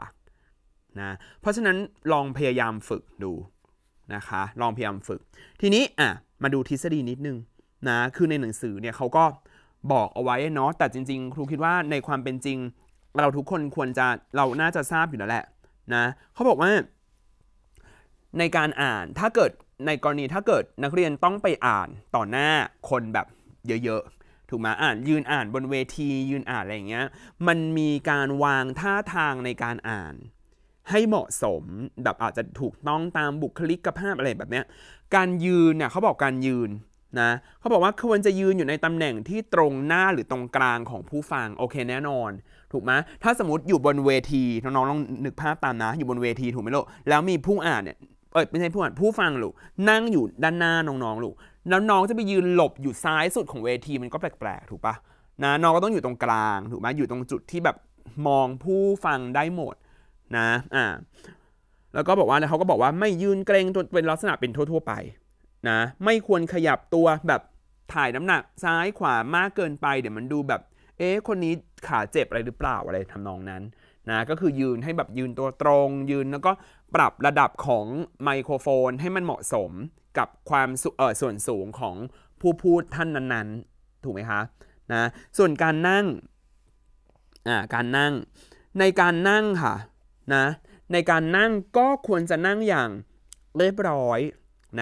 นะเพราะฉะนั้นลองพยายามฝึกดูนะคะลองพยายามฝึกทีนี้อ่ะมาดูทฤษฎีนิดนึงนะคือในหนังสือเนี่ยเขาก็บอกเอาไว้เนาะแต่จริงๆ ครูคิดว่าในความเป็นจริง เราทุกคนควรจะเราน่าจะทราบอยู่แล้วแหละนะเขาบอกว่า ในการอ่านถ้าเกิดในกรณีถ้าเกิดนักเรียนต้องไปอ่านต่อหน้าคนแบบเยอะๆ ถูกไหมอ่านยืนอ่านบนเวทียืนอ่านอะไรเงี้ยมันมีการวางท่าทางในการอ่าน ให้เหมาะสมแบบอาจจะถูกต้องตามบุคลิกภาพอะไรแบบเนี้ยการยืนเนี่ยเขาบอกการยืนนะเขาบอกว่าควรจะยืนอยู่ในตำแหน่งที่ตรงหน้าหรือตรงกลางของผู้ฟังโอเคแน่นอนถูกไหมถ้าสมมติอยู่บนเวทีน้องๆลองนึกภาพตามนะ อยู่บนเวทีถูกไหมลูกแล้วมีผู้อ่านเนี่ยเออไม่ใช่ผู้อ่านผู้ฟังลูกนั่งอยู่ด้านหน้าน้องๆลูกแล้วน้องจะไปยืนหลบอยู่ซ้ายสุดของเวทีมันก็แปลกๆถูกปะนะน้องก็ต้องอยู่ตรงกลางถูกไหมอยู่ตรงจุดที่แบบมองผู้ฟังได้หมดนะอ่าแล้วก็บอกว่าแล้วเขาก็บอกว่าไม่ยืนเกรงจนเป็นลักษณะเป็นทั่วๆไปนะไม่ควรขยับตัวแบบถ่ายน้ำหนักซ้ายขวามากเกินไป เดี๋ยวมันดูแบบเอ๊ะคนนี้ขาเจ็บอะไรหรือเปล่าอะไรทำนองนั้นนะก็คือยืนให้แบบยืนตัวตรงยืนแล้วก็ปรับระดับของไมโครโฟนให้มันเหมาะสมกับความเออส่วนสูงของผู้พูดท่านนั้น ๆ ถูกไหมคะนะส่วนการนั่งอ่าการนั่ง ในการนั่งค่ะนะ ในการนั่งก็ควรจะนั่งอย่างเรียบร้อย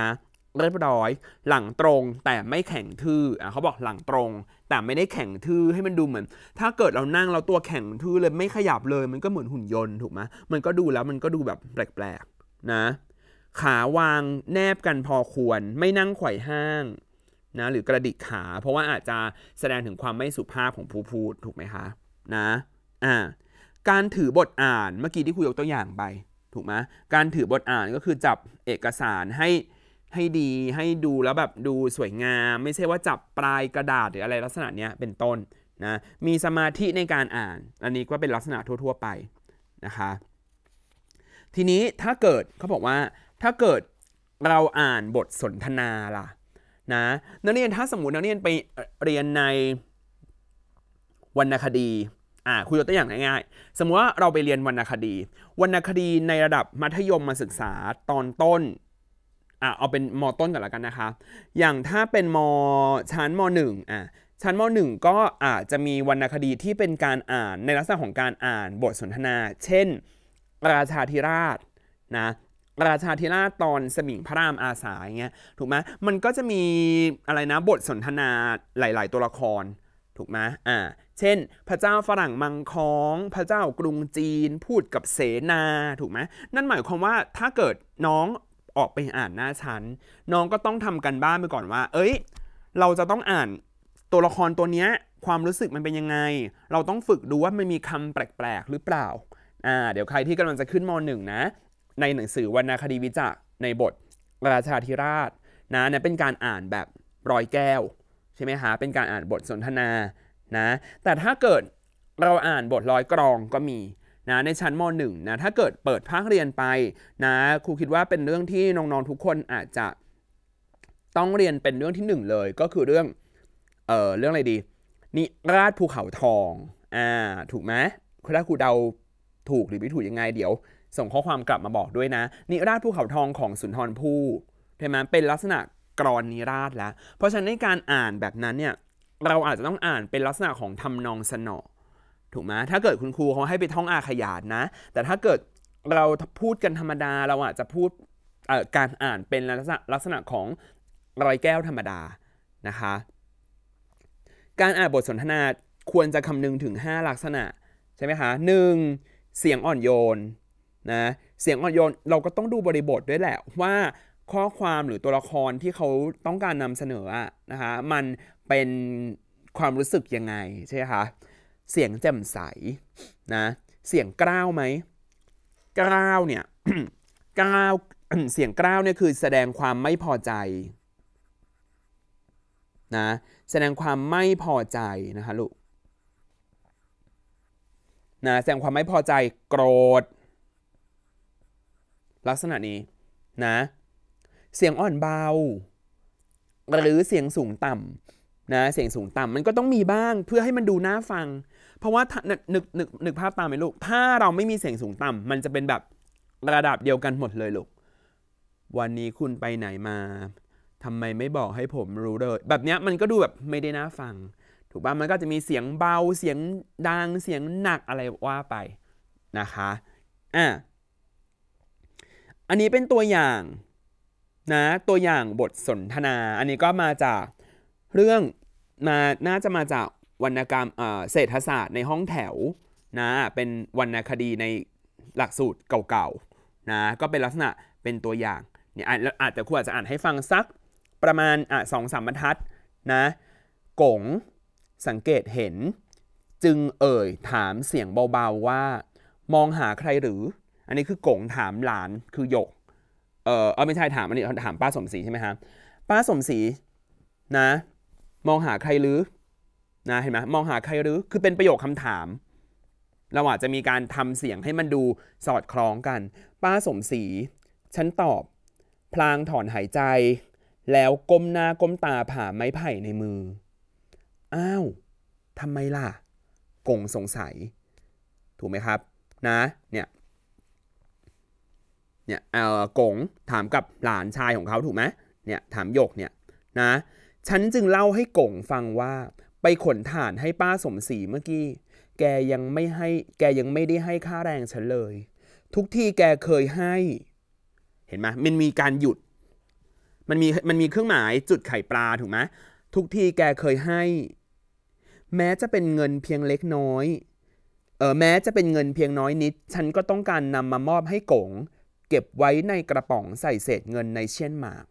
นะเรียบร้อยหลังตรง แต่ไม่แข็งทื่อเขาบอกหลังตรง แต่ไม่ได้แข็งทื่อให้มันดูเหมือน ถ้าเกิดเรานั่งเราตัวแข็งทื่อเลยไม่ขยับเลยมันก็เหมือนหุ่นยนต์ถูกไหมมันก็ดูแล้วมันก็ดูแบบแปลกๆนะขาวางแนบกันพอควรไม่นั่งไขว่ห้างนะหรือกระดิกขา เพราะว่าอาจจะแสดงถึงความไม่สุภาพของผู้พูดถูกไหมคะนะอ่าการถือบทอ่านเมื่อกี้ที่คุยยกตัวอย่างไปถูกไหมการถือบทอ่านก็คือจับเอกสารให้ให้ดีให้ดูแล้วแบบดูสวยงาม ไม่ใช่ว่าจับปลายกระดาษหรืออะไรลักษณะเนี้ยเป็นต้นนะมีสมาธิในการอ่าน อันนี้ก็เป็นลักษณะทั่วๆไปนะคะทีนี้ถ้าเกิดเขาบอกว่าถ้าเกิดเราอ่านบทสนทนาล่ะนะ นักเรียนถ้าสมมตินักเรียนไปเรียนในวรรณคดีอ่าคุยตัวอย่างง่ายๆสมมติว่าเราไปเรียนวรรณคดีวรรณคดีในระดับมัธยมมาศึกษาตอนต้นอ่ะเอาเป็นมต้นก่อนละกันนะคะ อย่างถ้าเป็นมชั้นมหนึ่งอ่ะชั้นมหนึ่งก็อาจจะมีวรรณคดีที่เป็นการอ่านในลักษณะของการอ่านบทสนทนา เช่น ราชาธิราชนะ ราชาธิราชตอนสมิงพระรามอาสาอย่างเงี้ยถูกไหมมันก็จะมีอะไรนะบทสนทนาหลาย ๆตัวละครถูกไหมอ่าเช่นพระเจ้าฝรั่งมังคองพระเจ้ากรุงจีนพูดกับเสนาถูกไหมนั่นหมายความว่าถ้าเกิดน้องออกไปอ่านหน้าชั้นน้องก็ต้องทำกันบ้านไปก่อนว่า เอ้ย เราจะต้องอ่านตัวละครตัวเนี้ย ความรู้สึกมันเป็นยังไง เราต้องฝึกดูว่ามันมีคำแปลก ๆ หรือเปล่าอ่าเดี๋ยวใครที่กำลังจะขึ้นมหนึ่งนะ ในหนังสือวรรณคดีวิจักในบทราชาธิราชนะนะเป็นการอ่านแบบรอยแก้วใช่ไหมฮะเป็นการอ่านบทสนทนานะแต่ถ้าเกิดเราอ่านบทร้อยกรองก็มีนะในชั้นม .1 นนะ ถ้าเกิดเปิดภาคเรียนไปนะครูคิดว่าเป็นเรื่องที่น้องๆทุกคนอาจจะต้องเรียนเป็นเรื่องที่ 1 เลย ก็คือเรื่องเออเรื่องอะไรดีนิราชภูเขาทองอ่าถูกไหมคถ้าครูเดาถูกหรือไม่ถูกยังไงเดี๋ยว ส่งข้อความกลับมาบอกด้วยนะนิราชภูเขาทองของสุนทรภู่ใช่ไหมเป็นลักษณะกรอนนิราชแล้วเพราะฉะนั้นในการอ่านแบบนั้นเนี่ยเราอาจจะต้องอ่านเป็นลักษณะของทำนองสนอถูกไหมถ้าเกิดคุณครูเขาให้ไปท่องอาขยานนะแต่ถ้าเกิดเราพูดกันธรรมดาเราอาจจะพูดการอ่านเป็นลักษณะของรอยแก้วธรรมดานะคะ การอ่านบทสนทนาควรจะคำนึงถึง 5 ลักษณะใช่ไหมคะหนึ่งเสียงอ่อนโยนนะเสียงอ่อนโยนเราก็ต้องดูบริบทด้วยแหละว่าข้อความหรือตัวละครที่เขาต้องการนำเสนอนะคะมันเป็นความรู้สึกยังไงใช่ไหมคะเสียงแจ่มใสนะเสียงกล้าวไหมกล้าวเนี่ยกล้าว เสียงกล้าวเนี่ยคือแสดงความไม่พอใจนะแสดงความไม่พอใจนะคะลูกนะแสดงความไม่พอใจโกรธลักษณะนี้นะเสียงอ่อนเบา หรือเสียงสูงต่ำนะเสียงสูงต่ำมันก็ต้องมีบ้างเพื่อให้มันดูน่าฟังเพราะว่านึกนึกนึกนึกภาพตามไหมลูก ถ้าเราไม่มีเสียงสูงต่ำมันจะเป็นแบบระดับเดียวกันหมดเลยลูก วันนี้คุณไปไหนมา ทำไมไม่บอกให้ผมรู้เลย แบบเนี้ยมันก็ดูแบบไม่ได้น่าฟัง ถูกป่ะมันก็จะมีเสียงเบาเสียงดังเสียงหนักอะไรว่าไปนะคะอ่ะอันนี้เป็นตัวอย่างนะตัวอย่างบทสนทนา อันนี้ก็มาจากเรื่องมาน่าจะมาจากวรรณกรรมเศรษฐศาสตร์ในห้องแถวนะ เป็นวรรณคดีในหลักสูตรเก่าๆนะ ก็เป็นลักษณะเป็นตัวอย่าง เนี่ยอาจจะครูอาจจะอ่านให้ฟังสักประมาณอสองสามบรรทัดนะกงสังเกตเห็น จึงเอ่ยถามเสียงเบาๆว่า มองหาใครหรือ อันนี้คือกงถามหลานคือหยก เออเไม่ใช่ถาม อันนี้ถามป้าสมศรีใช่ไหมฮะ ป้าสมศรีนะมองหาใครหรือนะเห็นไหมมองหาใครหรือคือเป็นประโยคคำถาม เราอาจจะมีการทำเสียงให้มันดูสอดคล้องกัน ป้าสมศรีฉันตอบ พลางถอนหายใจ แล้วก้มหน้าก้มตาผ่าไม้ไผ่ในมือ อ้าวทำไมล่ะกงสงสัย ถูกไหมครับนะเนี่ยเนี่ยเออกงถามกับหลานชายของเขาถูกไหมเนี่ยถามหยกเนี่ยนะฉันจึงเล่าให้กงฟังว่าไปขนฐานให้ป้าสมศรีเมื่อกี้ แกยังไม่ให้ แกยังไม่ได้ให้ค่าแรงฉันเลย ทุกที่แกเคยให้ เห็นไหมมันมีการหยุด มันมี มันมีเครื่องหมายจุดไข่ปลาถูกไหม ทุกที่แกเคยให้ แม้จะเป็นเงินเพียงเล็กน้อย เออแม้จะเป็นเงินเพียงน้อยนิด ฉันก็ต้องการนำมามอบให้กงเก็บไว้ในกระป๋องใส่เศษเงินในเช่นหมาก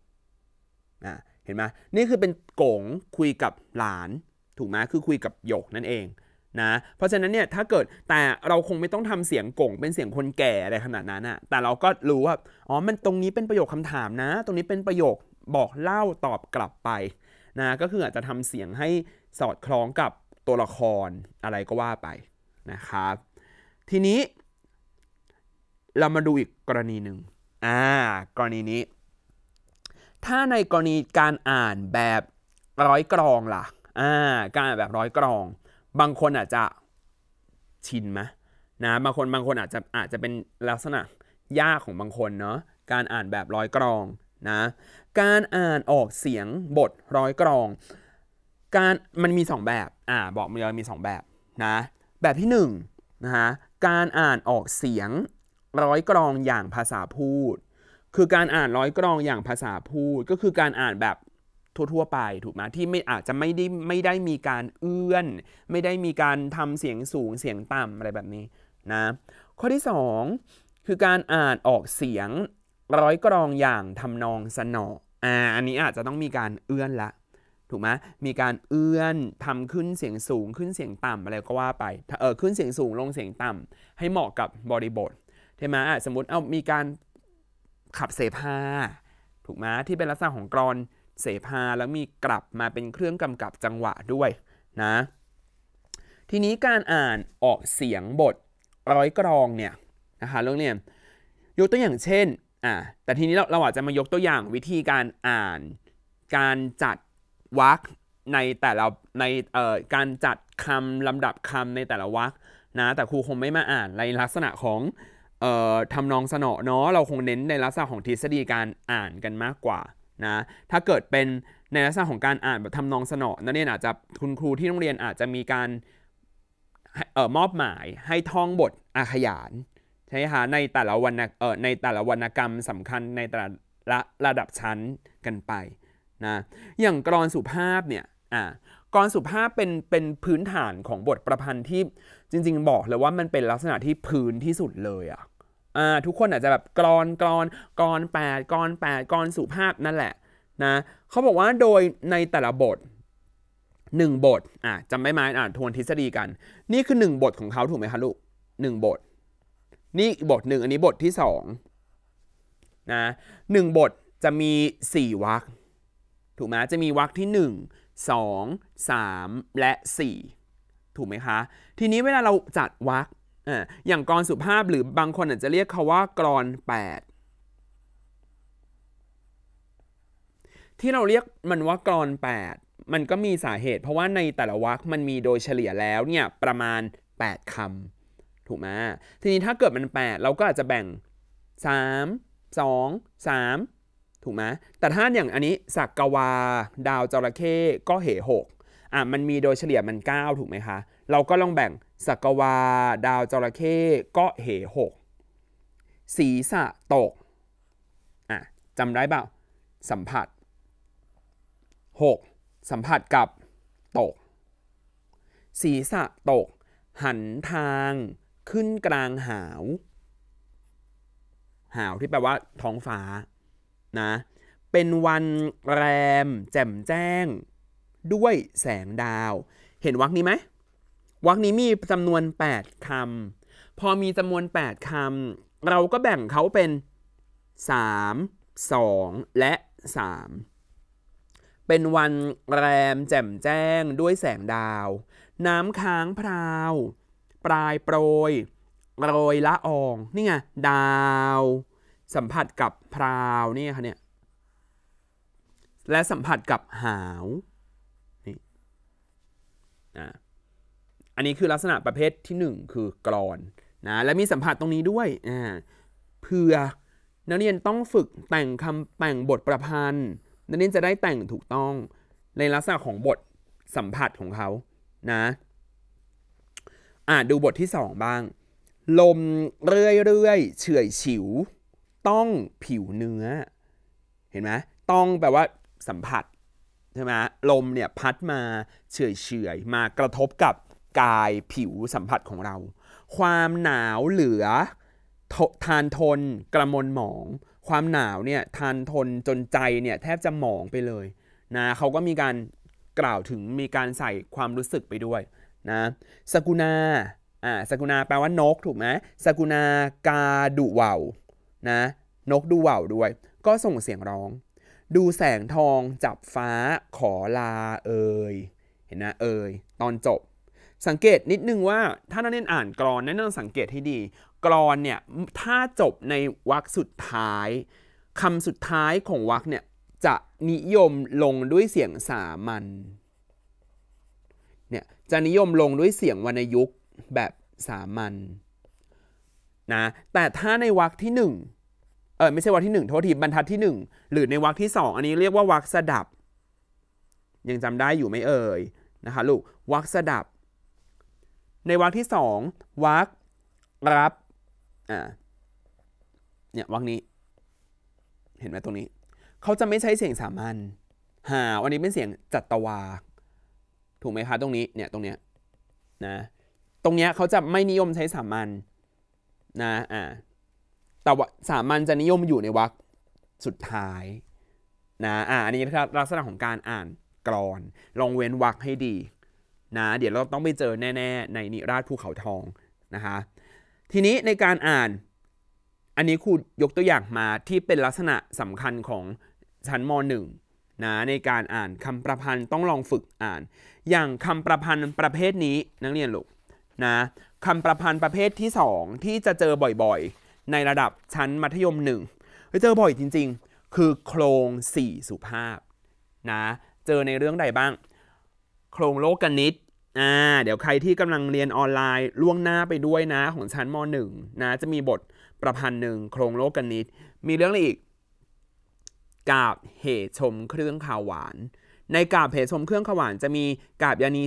อ่ะเห็นไหมนี่คือเป็นกงคุยกับหลานถูกไหมคือคุยกับหยกนั่นเองนะ เพราะฉะนั้นเนี่ย ถ้าเกิดแต่เราคงไม่ต้องทำเสียงก่งเป็นเสียงคนแก่อะไรขนาดนั้นอะแต่เราก็รู้ว่า อ๋อ มันตรงนี้เป็นประโยคคำถามนะ ตรงนี้เป็นประโยคบอกเล่าตอบกลับไปนะ ก็คืออาจจะทำเสียงให้สอดคล้องกับตัวละครอะไรก็ว่าไป นะครับ ทีนี้ เรามาดูอีกกรณีหนึ่ง อ่า กรณีนี้ ถ้าในกรณีการอ่านแบบร้อยกรองล่ะอ่าการอาแบบร้อยกรอง บางคนอาจจะชินไหมนะบางคนบางคนอาจจะอาจจะเป็นลักษณะยากของบางคนเนาะการอ่านแบบร้อยกรองนะการอ่านออกเสียงบทร้อยกรอง การมันมี 2 แบบอ่าบอกมันมี2แบบนะแบบที่1นะฮะการอ่านออกเสียงร้อยกรองอย่างภาษาพูด คือการอ่านร้อยกรองอย่างภาษาพูดก็คือการอ่านแบบทั่วๆไป ถูกไหมที่ไม่อาจจะไม่ได้ไม่ได้มีการเอื้อน ไม่ได้มีการทำเสียงสูงเสียงต่ำอะไรแบบนี้นะข้อที่ 2 คือการอ่านออกเสียงร้อยกรองอย่างทำนองสนออ่าอันนี้อาจจะต้องมีการเอื้อนละ ถูกไหมมีการเอื้อนทำขึ้นเสียงสูงขึ้นเสียงต่ำอะไรก็ว่าไปเออขึ้นเสียงสูงลงเสียงต่ำ ให้เหมาะกับบริบทใช่ไหมสมมติเอามีการขับเสพาถูกไหมที่เป็นลักษณะของกรอนเสพาแล้วมีกลับมาเป็นเครื่องกำกับจังหวะด้วยนะทีนี้การอ่านออกเสียงบทร้อยกรองเนี่ยนะคะเรื่องเนี่ยยกตัวอย่างเช่นอ่าแต่ทีนี้เราเราอาจจะมายกตัวอย่างวิธีการอ่านการจัดวรรคในแต่ละในเอ่อการจัดคำลำดับคำในแต่ละวรรคนะแต่ครูคงไม่มาอ่านในลักษณะของเอ่อทำนองสนอเนาะเราคงเน้นในลักษณะของทฤษฎีการอ่านกันมากกว่านะถ้าเกิดเป็นในลักษณะของการอ่านแบบทำนองสนอนั่นเอียอาจจะคุณครูที่โรงเรียนอาจจะมีการออมอบหมายให้ท่องบทอาขยานใช่ไหมคะในแต่ละวรรณเออในแต่ละวรรณกรรมสำคัญในแต่ละระดับชั้นกันไปนะอย่างกรอนสุภาพเนี่ยอ่ากรสุภาพเป็นเป็นพื้นฐานของบทประพันธ์ที่จริงๆบอกเลยว่ามันเป็นลักษณะที่พื้นที่สุดเลยอ่ะทุกคนอาจจะแบบกรอนกรอนกรอนแปดกรอนแปดกรอนสุภาพนั่นแหละนะเขาบอกว่าโดยในแต่ละบทหนึ่งบทอ่ะจำไม่ไหมอ่ะทวนทฤษฎีกัน นี่คือหนึ่งบทของเขาถูกไหมคะลูกหนึ่งบท นี่บทหนึ่งอันนี้บทที่สองนะหนึ่งบทจะมีสี่วรรคถูกไหมจะมีวรรคที่หนึ่งสอสามและสี่ถูกไหมคะ ทีนี้เวลาเราจัดวรรคอย่างกรสุภาพหรือบางคนอาจจะเรียกเขาว่ากรอนแปดที่เราเรียกมันว่ากรอนแปดมันก็มีสาเหตุ เพราะว่าในแต่ละวรรคมันมีโดยเฉลี่ยแล้วเนี่ยประมาณ 8 คำ ถูกไหมทีนี้ถ้าเกิดมัน 8 เราก็อาจจะแบ่ง 3 2 3 ถูกไหมแต่ถ้าอย่างอันนี้สักกวาดาวจระเข้ก็เหหกอ่ะมันมีโดยเฉลี่ยมัน 9ถูกไหมคะ เราก็ลองแบ่งสักวา ดาวจระเข้ก็เหหกศีรษะตกอ่ะจำได้เปล่าสัมผัส 6. สัมผัสกับตก ศีรษะตก หันทางขึ้นกลางหาว หาว ที่แปลว่าท้องฟ้านะเป็นวันแรม แจ่มแจ้ง ด้วยแสงดาว เห็นวักนี้ไหมวรรคนี้มีจำนวน 8 คำ พอมีจำนวน 8 คำ เราก็แบ่งเขาเป็น 3 2 และ 3 เป็นวันแรมแจ่มแจ้งด้วยแสงดาว น้ำค้างพราว ปลายโปรย โรยละอองนี่ไงดาว สัมผัสกับพราวนี่ค่ะเนี่ยและสัมผัสกับหาว นี่อ่าอันนี้คือ ลักษณะประเภทที่ 1 คือกรอนนะและมีสัมผัสตรงนี้ด้วยอ่าเพื่อนักเรียนต้องฝึกแต่งคำแต่งบทประพันธ์นักเรียนจะได้แต่งถูกต้องในลักษณะของบทสัมผัสของเขานะอ่าดูบทที่ 2บ้าง ลมเรื่อยยเฉื่อยฉิว ต้องผิวเนื้อเห็นไหมต้องแปลว่าสัมผัสใช่ไหมลมเนี่ยพัดมาเฉื่อยเฉื่อยมากระทบกับกายผิวสัมผัสของเรา ความหนาวเหลือทานทนกระมนหมอง ความหนาวเนี่ยทานทนจนใจเนี่ย แทบจะหมองไปเลยนะเขาก็มีการกล่าวถึงมีการใส่ความรู้สึกไปด้วยนะสกุณาอ่าสกุณาแปลว่านกถูกไหมสกุณากาดุว่าวนะนกดูว่าวด้วย ก็ส่งเสียงร้อง ดูแสงทองจับฟ้า ขอลาเอ่ยเห็นนะเอ่ยตอนจบสังเกตนิดนึงว่าถ้านักเรียนอ่านกรอนนักเรียนสังเกตให้ดี กรอนเนี่ย ถ้าจบในวรรคสุดท้ายคำสุดท้ายของวรรคเนี่ย จะนิยมลงด้วยเสียงสามัญเนี่ยจะนิยมลงด้วยเสียงวรรณยุกต์แบบสามัญนะแต่ถ้าในวรรคที่1เออไม่ใช่วรรคที่1โทษทีบรรทัดที่ 1 หรือในวรรคที่ 2 อันนี้เรียกว่าวรรคสดับ ยังจำได้อยู่ไหมเอ่ยนะคะลูกวรรคสดับในวรรคที่สองวรรครับอ่าเนี่ยวรรคนี้ เห็นไหมตรงนี้เขาจะไม่ใช้เสียงสามัญหาวันนี้เป็นเสียงจัตวาถูกไหมคะตรงนี้เนี่ยตรงเนี้ยนะตรงเนี้ยเขาจะไม่นิยมใช้สามัญนะอ่าแต่ว่าสามัญจะนิยมอยู่ในวรรคสุดท้ายนะอ่าอันนี้ลักษณะของการอ่านกรอนลองเว้นวรรคให้ดีนะเดี๋ยวเราต้องไปเจอแน่ ๆ ในนิราชภูเขาทอง นะคะทีนี้ในการอ่านอันนี้ครูยกตัวอย่างมาที่เป็นลักษณะสำคัญของชั้นม .1 นะในการอ่านคำประพันธ์ต้องลองฝึกอ่าน อย่างคำประพันธ์ประเภทนี้นักเรียนลูกนะคำประพันธ์ประเภทที่ 2 ที่จะเจอบ่อยๆ ในระดับชั้นมัธยม1เจอบ่อยจริงๆ คือโครงสี่สุภาพนะเจอในเรื่องใดบ้าง โครงโลกกนิตอ่าเดี๋ยวใครที่กำลังเรียนออนไลน์ล่วงหน้าไปด้วยนะของชั้นม .1 นะจะมีบทประพันธ์หนึ่งโครงโลกกันนิด มีเรื่องอะไรอีก กาบเหตุชมเครื่องข่าวหวาน ในกาบเหตุชมเครื่องข่าวหวานจะมีกาบยานี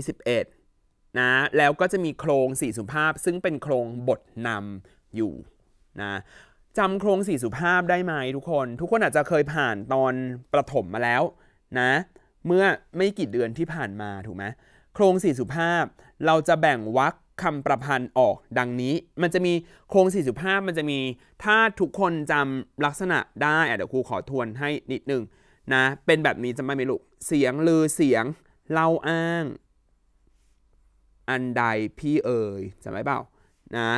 11นะแล้วก็จะมีโครงสี่สุภาพซึ่งเป็นโครงบทนำอยู่นะจำโครงสี่สุภาพได้ไหมทุกคนทุกคนอาจจะเคยผ่านตอนประถมมาแล้วนะเมื่อไม่กี่เดือนที่ผ่านมาถูกไหมโครงสี่สุภาพเราจะแบ่งวรรคคำประพันธ์ออกดังนี้มันจะมีโครงสี่สุภาพมันจะมีถ้าทุกคนจำลักษณะได้เดี๋ยวครูขอทวนให้นิดนึงนะเป็นแบบนี้จำได้ไหมลูกเสียงลือเสียงเล่าอ้าง อันใดพี่เอ๋ยจำได้เปล่านะ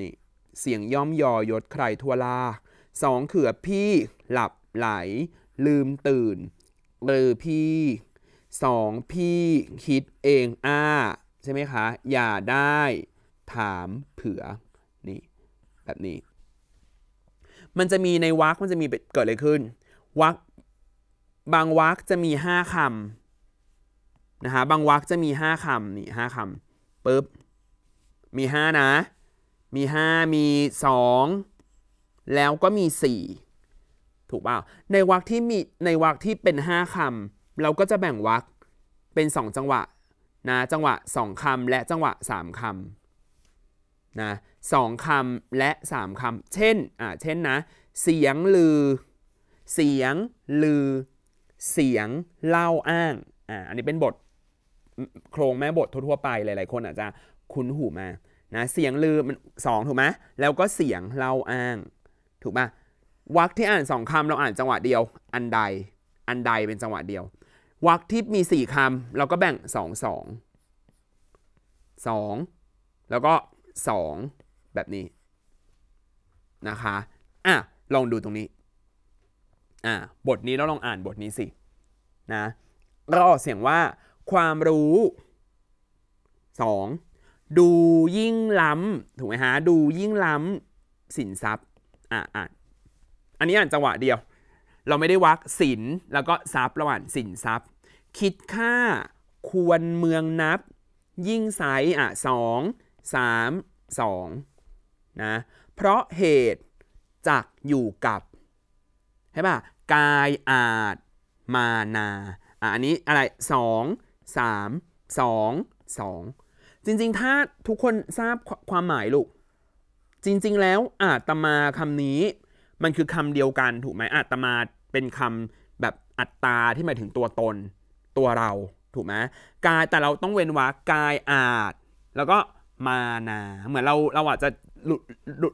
นี่เสียงย่อมยอยศใครทั่วลาสองเขือพี่ หลับไหล ลืมตื่น หรือพี่ 2. พี่คิดเองอ้า ใช่ไหมคะ อย่าได้ถามเผื่อนี่แบบนี้ มันจะมีในวักมันจะมีเกิดอะไรขึ้นวักบางวักจะมี 5 คำนะคะบางวักจะมี 5 คำนี่ห้าคำปึ๊บมี 5นะมี 5 มี 2 แล้วก็มี 4 ถูกเปล่าในวักที่มีในวักที่เป็น 5 คำคำเราก็จะแบ่งวรรคเป็น 2 จังหวะนะจังหวะ 2คำและจังหวะ 3 คำนะสองคำและ 3 คำ เช่นอ่าเช่นนะเสียงลือ เสียงลือ เสียงเล่าอ้างอ่าอันนี้เป็นบทโครงแม่บททั่วๆไปหลายๆคนอาจจะคุ้นหูมานะเสียงลือมันสองถูกไหมแล้วก็เสียงเล่าอ้างถูกป่ะวรรคที่อ่านสองคำเราอ่านจังหวะเดียว อันใดอันใดเป็นจังหวะเดียววรรคที่มี 4 คำเราก็แบ่ง 2 2 2 แล้วก็ 2 แบบนี้ นะคะอ่ะลองดูตรงนี้อ่ะบทนี้เราลองอ่านบทนี้สินะเราออกเสียงว่าความรู้ 2. ดูยิ่งล้ำถูกไหมฮะดูยิ่งล้ำสินทรัพย์อ่ะอ่ะอันนี้อ่านจังหวะเดียว เราไม่ได้วักสินแล้วก็ทรัพย์ระหว่างสินทรัพย์คิดค่าควรเมืองนับ ยิ่งไซอ่ะสองสามสองนะ เพราะเหตุ จักอยู่กับ ใช่ป่ะ กายอาจมานาอ่ะอันนี้อะไรสองสามสองสองจริง ๆ ถ้าทุกคนทราบความหมายลูกจริง ๆ แล้วอาตมาคำนี้มันคือคำเดียวกัน ถูกไหมอาตมาเป็นคำแบบอัตตา ที่หมายถึงตัวตนตัวเราถูกไหมกายแต่เราต้องเว้นว่ากายอาจ แล้วก็มานา เหมือนเราเราอาจจะ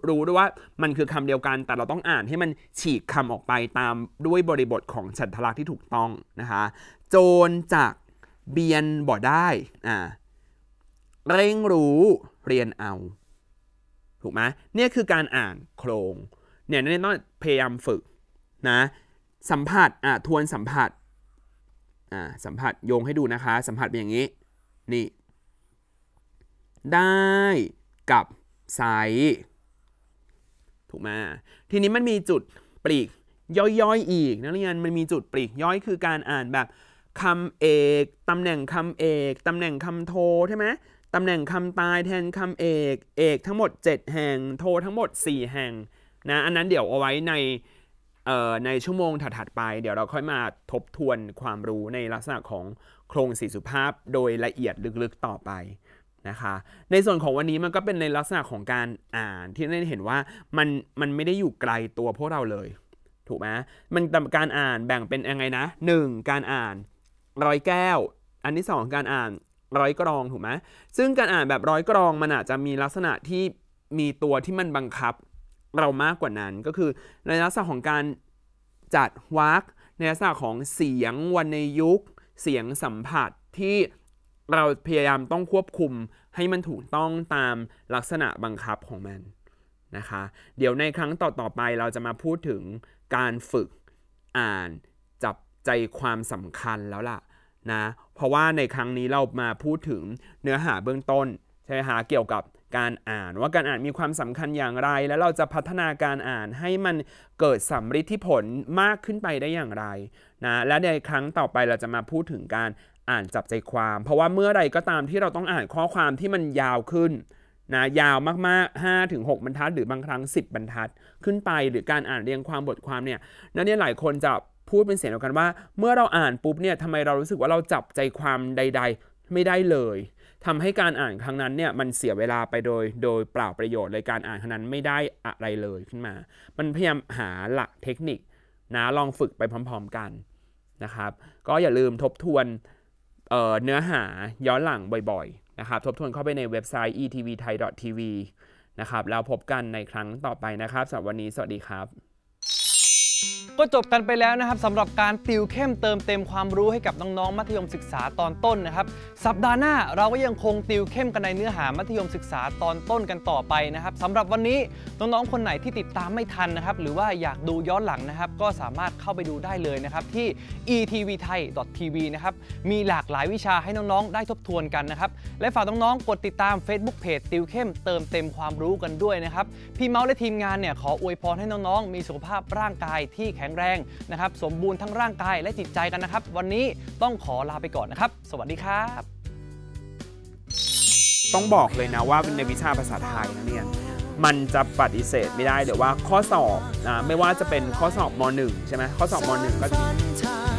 รู้ด้วยว่ามันคือคำเดียวกันแต่เราต้องอ่านให้มันฉีกคำออกไปตามด้วยบริบทของฉันทลักษณ์ที่ถูกต้องนะคะโจรจากเบียนบ่ได้ อ่า เร่งรู้เรียนเอา ถูกไหมเนี่ยคือการอ่านโครงเนี่ยนั่นต้องพยายามฝึกนะสัมผัสอ่ะทวนสัมผัสอ่าสัมผัสโยงให้ดูนะคะสัมผัสเป็นอย่างนี้นี่ได้กับใสถูกไหมทีนี้มันมีจุดปลีกย่อยๆอีกนักเรียนมันมีจุดปลีกย่อยคือการอ่านแบบคำเอกตำแหน่งคำเอกตำแหน่งคำโทใช่ไหมตำแหน่งคำตายแทนคำเอก เอกทั้งหมด 7 แห่งโท ทั้งหมด 4 แห่งนะ อันนั้นเดี๋ยวเอาไว้ในในชั่วโมงถัดๆไปเดี๋ยวเราค่อยมาทบทวนความรู้ในลักษณะของโครงสีสุภาพโดยละเอียดลึกๆต่อไปนะคะ ในส่วนของวันนี้มันก็เป็นในลักษณะของการอ่านที่ได้เห็นว่ามันมันไม่ได้อยู่ไกลตัวพวกเราเลย ถูกไหมมันการอ่านแบ่งเป็นยังไงนะ 1. การอ่านร้อยแก้ว อันที่ 2 การอ่านร้อยกรองถูกไหมซึ่งการอ่านแบบร้อยกรอง มันอาจจะมีลักษณะที่มีตัวที่มันบังคับเรามากกว่านั้นก็คือในลักษณะของการจัดวักในลักษณะของเสียงวันในยุคเสียงสัมผัสที่เราพยายามต้องควบคุมให้มันถูกต้องตามลักษณะบังคับของมันนะคะเดี๋ยวในครั้งต่อๆไปเราจะมาพูดถึงการฝึกอ่านจับใจความสำคัญแล้วล่ะนะเพราะว่าในครั้งนี้เรามาพูดถึงเนื้อหาเบื้องต้นใช่ไหมคะเกี่ยวกับการอ่านว่าการอ่านมีความสำคัญอย่างไร แล้วเราจะพัฒนาการอ่านให้มันเกิดสัมฤทธิผลมากขึ้นไปได้อย่างไรนะและในครั้งต่อไปเราจะมาพูดถึงการอ่านจับใจความ เพราะว่าเมื่อใดก็ตามที่เราต้องอ่านข้อความที่มันยาวขึ้นนะยาวมากๆ 5-6บรรทัด หรือบางครั้ง 10 บรรทัดขึ้นไป หรือการอ่านเรียงความบทความเนี่ย นั่นเนี่ยหลายคนจะพูดเป็นเสียงเดียวกันว่า เมื่อเราอ่านปุ๊บเนี่ยทำไมเรารู้สึกว่าเราจับใจความใด ๆ ไม่ได้เลยทำให้การอ่านครั้งนั้นเนี่ยมันเสียเวลาไปโดยโดยเปล่าประโยชน์เลยการอ่านครั้งนั้นไม่ได้อะไรเลยขึ้นมา มันพยายามหาหลักเทคนิคนะลองฝึกไปพร้อมๆกันนะครับ ก็อย่าลืมทบทวนเเนื้อหาย้อนหลังบ่อยๆ นะครับ ทบทวนเข้าไปในเว็บไซต์ etvthai.tv นะครับแล้วพบกันในครั้งต่อไปนะครับสำหรับวันนี้สวัสดีครับก็จบกันไปแล้วนะครับสำหรับการติวเข้มเติมเต็มความรู้ให้กับน้อง ๆ มัธยมศึกษาตอนต้นนะครับสัปดาห์หน้าเราก็ยังคงติวเข้มกันในเนื้อหามัธยมศึกษาตอนต้นกันต่อไปนะครับสำหรับวันนี้ น้อง ๆ คนไหนที่ติดตามไม่ทันนะครับหรือว่าอยากดูย้อนหลังนะครับ ก็สามารถเข้าไปดูได้เลยนะครับที่ etv t h a i .tv นะครับมีหลากหลายวิชาให้น้องๆได้ทบทวนกันนะครับและฝากน้องๆกดติดตาม Facebook Page ติวเข้มเติมเต็มความรู้กันด้วยนะครับพี่เมาส์และทีมงานเนี่ยขออวยพรให้น้องๆมีสุขภาพร่างกายที่แข็งแรงนะครับ สมบูรณ์ทั้งร่างกายและจิตใจกันนะครับ วันนี้ต้องขอลาไปก่อนนะครับ สวัสดีครับ ต้องบอกเลยนะว่าในวิชาภาษาไทยนะเนี่ยมันจะปฏิเสธไม่ได้เดี๋ยวว่าข้อสอบนะไม่ว่าจะเป็นข้อสอบม .1 ใช่ไหมข้อสอบม .1 ก็จะ